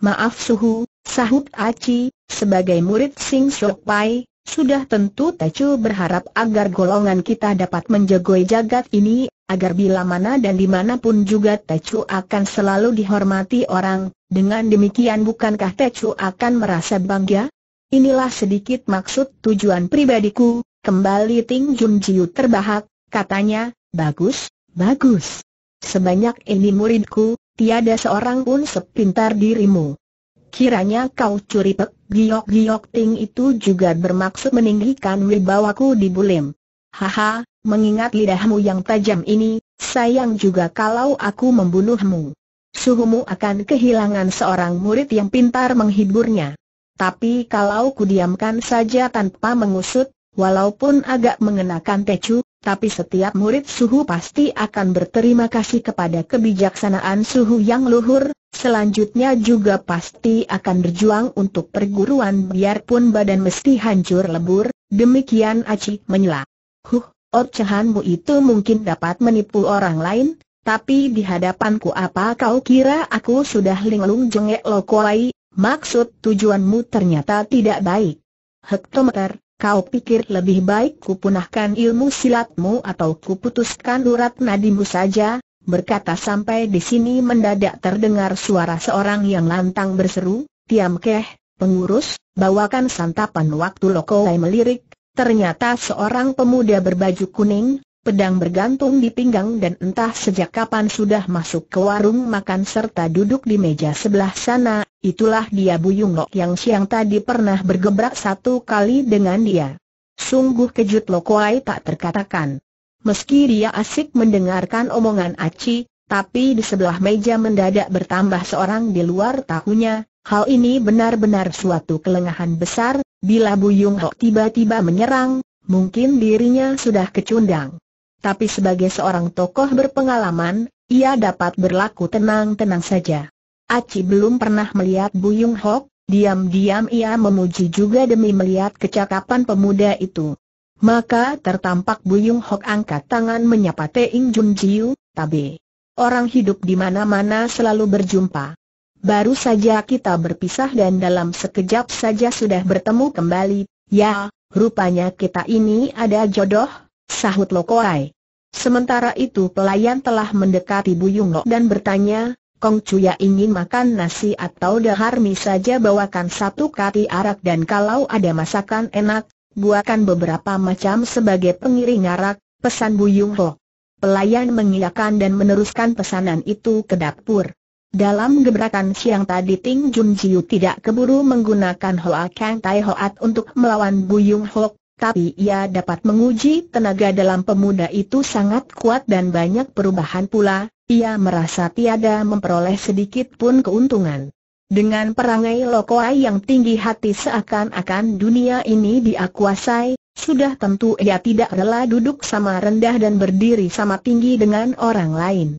Maaf suhu, sahut Aci, sebagai murid Sing Sok Pai, sudah tentu Tecu berharap agar golongan kita dapat menjagoi jagat ini, agar bila mana dan dimanapun juga Tecu akan selalu dihormati orang, dengan demikian bukankah Tecu akan merasa bangga? Inilah sedikit maksud tujuan pribadiku, kembali Ting Jun Jiu terbahak, katanya, bagus, bagus. Sebanyak ini muridku, tiada seorang pun sepintar dirimu. Kiranya kau curi pek, giok-giok ting itu juga bermaksud meninggikan wibawaku di bulim. Haha, mengingat lidahmu yang tajam ini, sayang juga kalau aku membunuhmu. Suhumu akan kehilangan seorang murid yang pintar menghiburnya. Tapi kalau kudiamkan saja tanpa mengusut, walaupun agak mengenakan tecu, tapi setiap murid suhu pasti akan berterima kasih kepada kebijaksanaan suhu yang luhur, selanjutnya juga pasti akan berjuang untuk perguruan biarpun badan mesti hancur lebur, demikian Aci menyela. Huh, ocehanmu itu mungkin dapat menipu orang lain, tapi di hadapanku apa kau kira aku sudah linglung jengek lokoai, maksud tujuanmu ternyata tidak baik. Hektometer, Kau pikir lebih baik kupunahkan ilmu silatmu atau kuputuskan urat nadimu saja? Berkata sampai di sini mendadak terdengar suara seorang yang lantang berseru, Tiam Keh, pengurus, bawakan santapan waktu Lokolai melirik. Ternyata seorang pemuda berbaju kuning, pedang bergantung di pinggang dan entah sejak kapan sudah masuk ke warung makan serta duduk di meja sebelah sana, itulah dia Buyung Lok yang siang tadi pernah bergebrak satu kali dengan dia. Sungguh kejut Lokwai tak terkatakan. Meski dia asik mendengarkan omongan Aci, tapi di sebelah meja mendadak bertambah seorang di luar tahunya, hal ini benar-benar suatu kelengahan besar, bila Buyung Lok tiba-tiba menyerang, mungkin dirinya sudah kecundang tapi sebagai seorang tokoh berpengalaman, ia dapat berlaku tenang-tenang saja. Aci belum pernah melihat Buyung Hok, diam-diam ia memuji juga demi melihat kecakapan pemuda itu. Maka tertampak Buyung Hok angkat tangan menyapa Teing Jun Jiu, Tabe. Orang hidup di mana-mana selalu berjumpa. Baru saja kita berpisah dan dalam sekejap saja sudah bertemu kembali. Ya, rupanya kita ini ada jodoh, Sahut Lokoai. Sementara itu pelayan telah mendekati Buyung Lo dan bertanya, Kong Cuya ingin makan nasi atau dahar mi saja bawakan satu kati arak dan kalau ada masakan enak, buatkan beberapa macam sebagai pengiring arak, pesan Buyung Lo. Pelayan mengiyakan dan meneruskan pesanan itu ke dapur. Dalam gebrakan siang tadi Ting Jun Jiu tidak keburu menggunakan Hoa Kang Tai Hoat untuk melawan Bu Yung Hok, tapi ia dapat menguji tenaga dalam pemuda itu sangat kuat dan banyak perubahan pula, ia merasa tiada memperoleh sedikit pun keuntungan. Dengan perangai Lokoai yang tinggi hati seakan-akan dunia ini diakuasai. sudah tentu ia tidak rela duduk sama rendah dan berdiri sama tinggi dengan orang lain.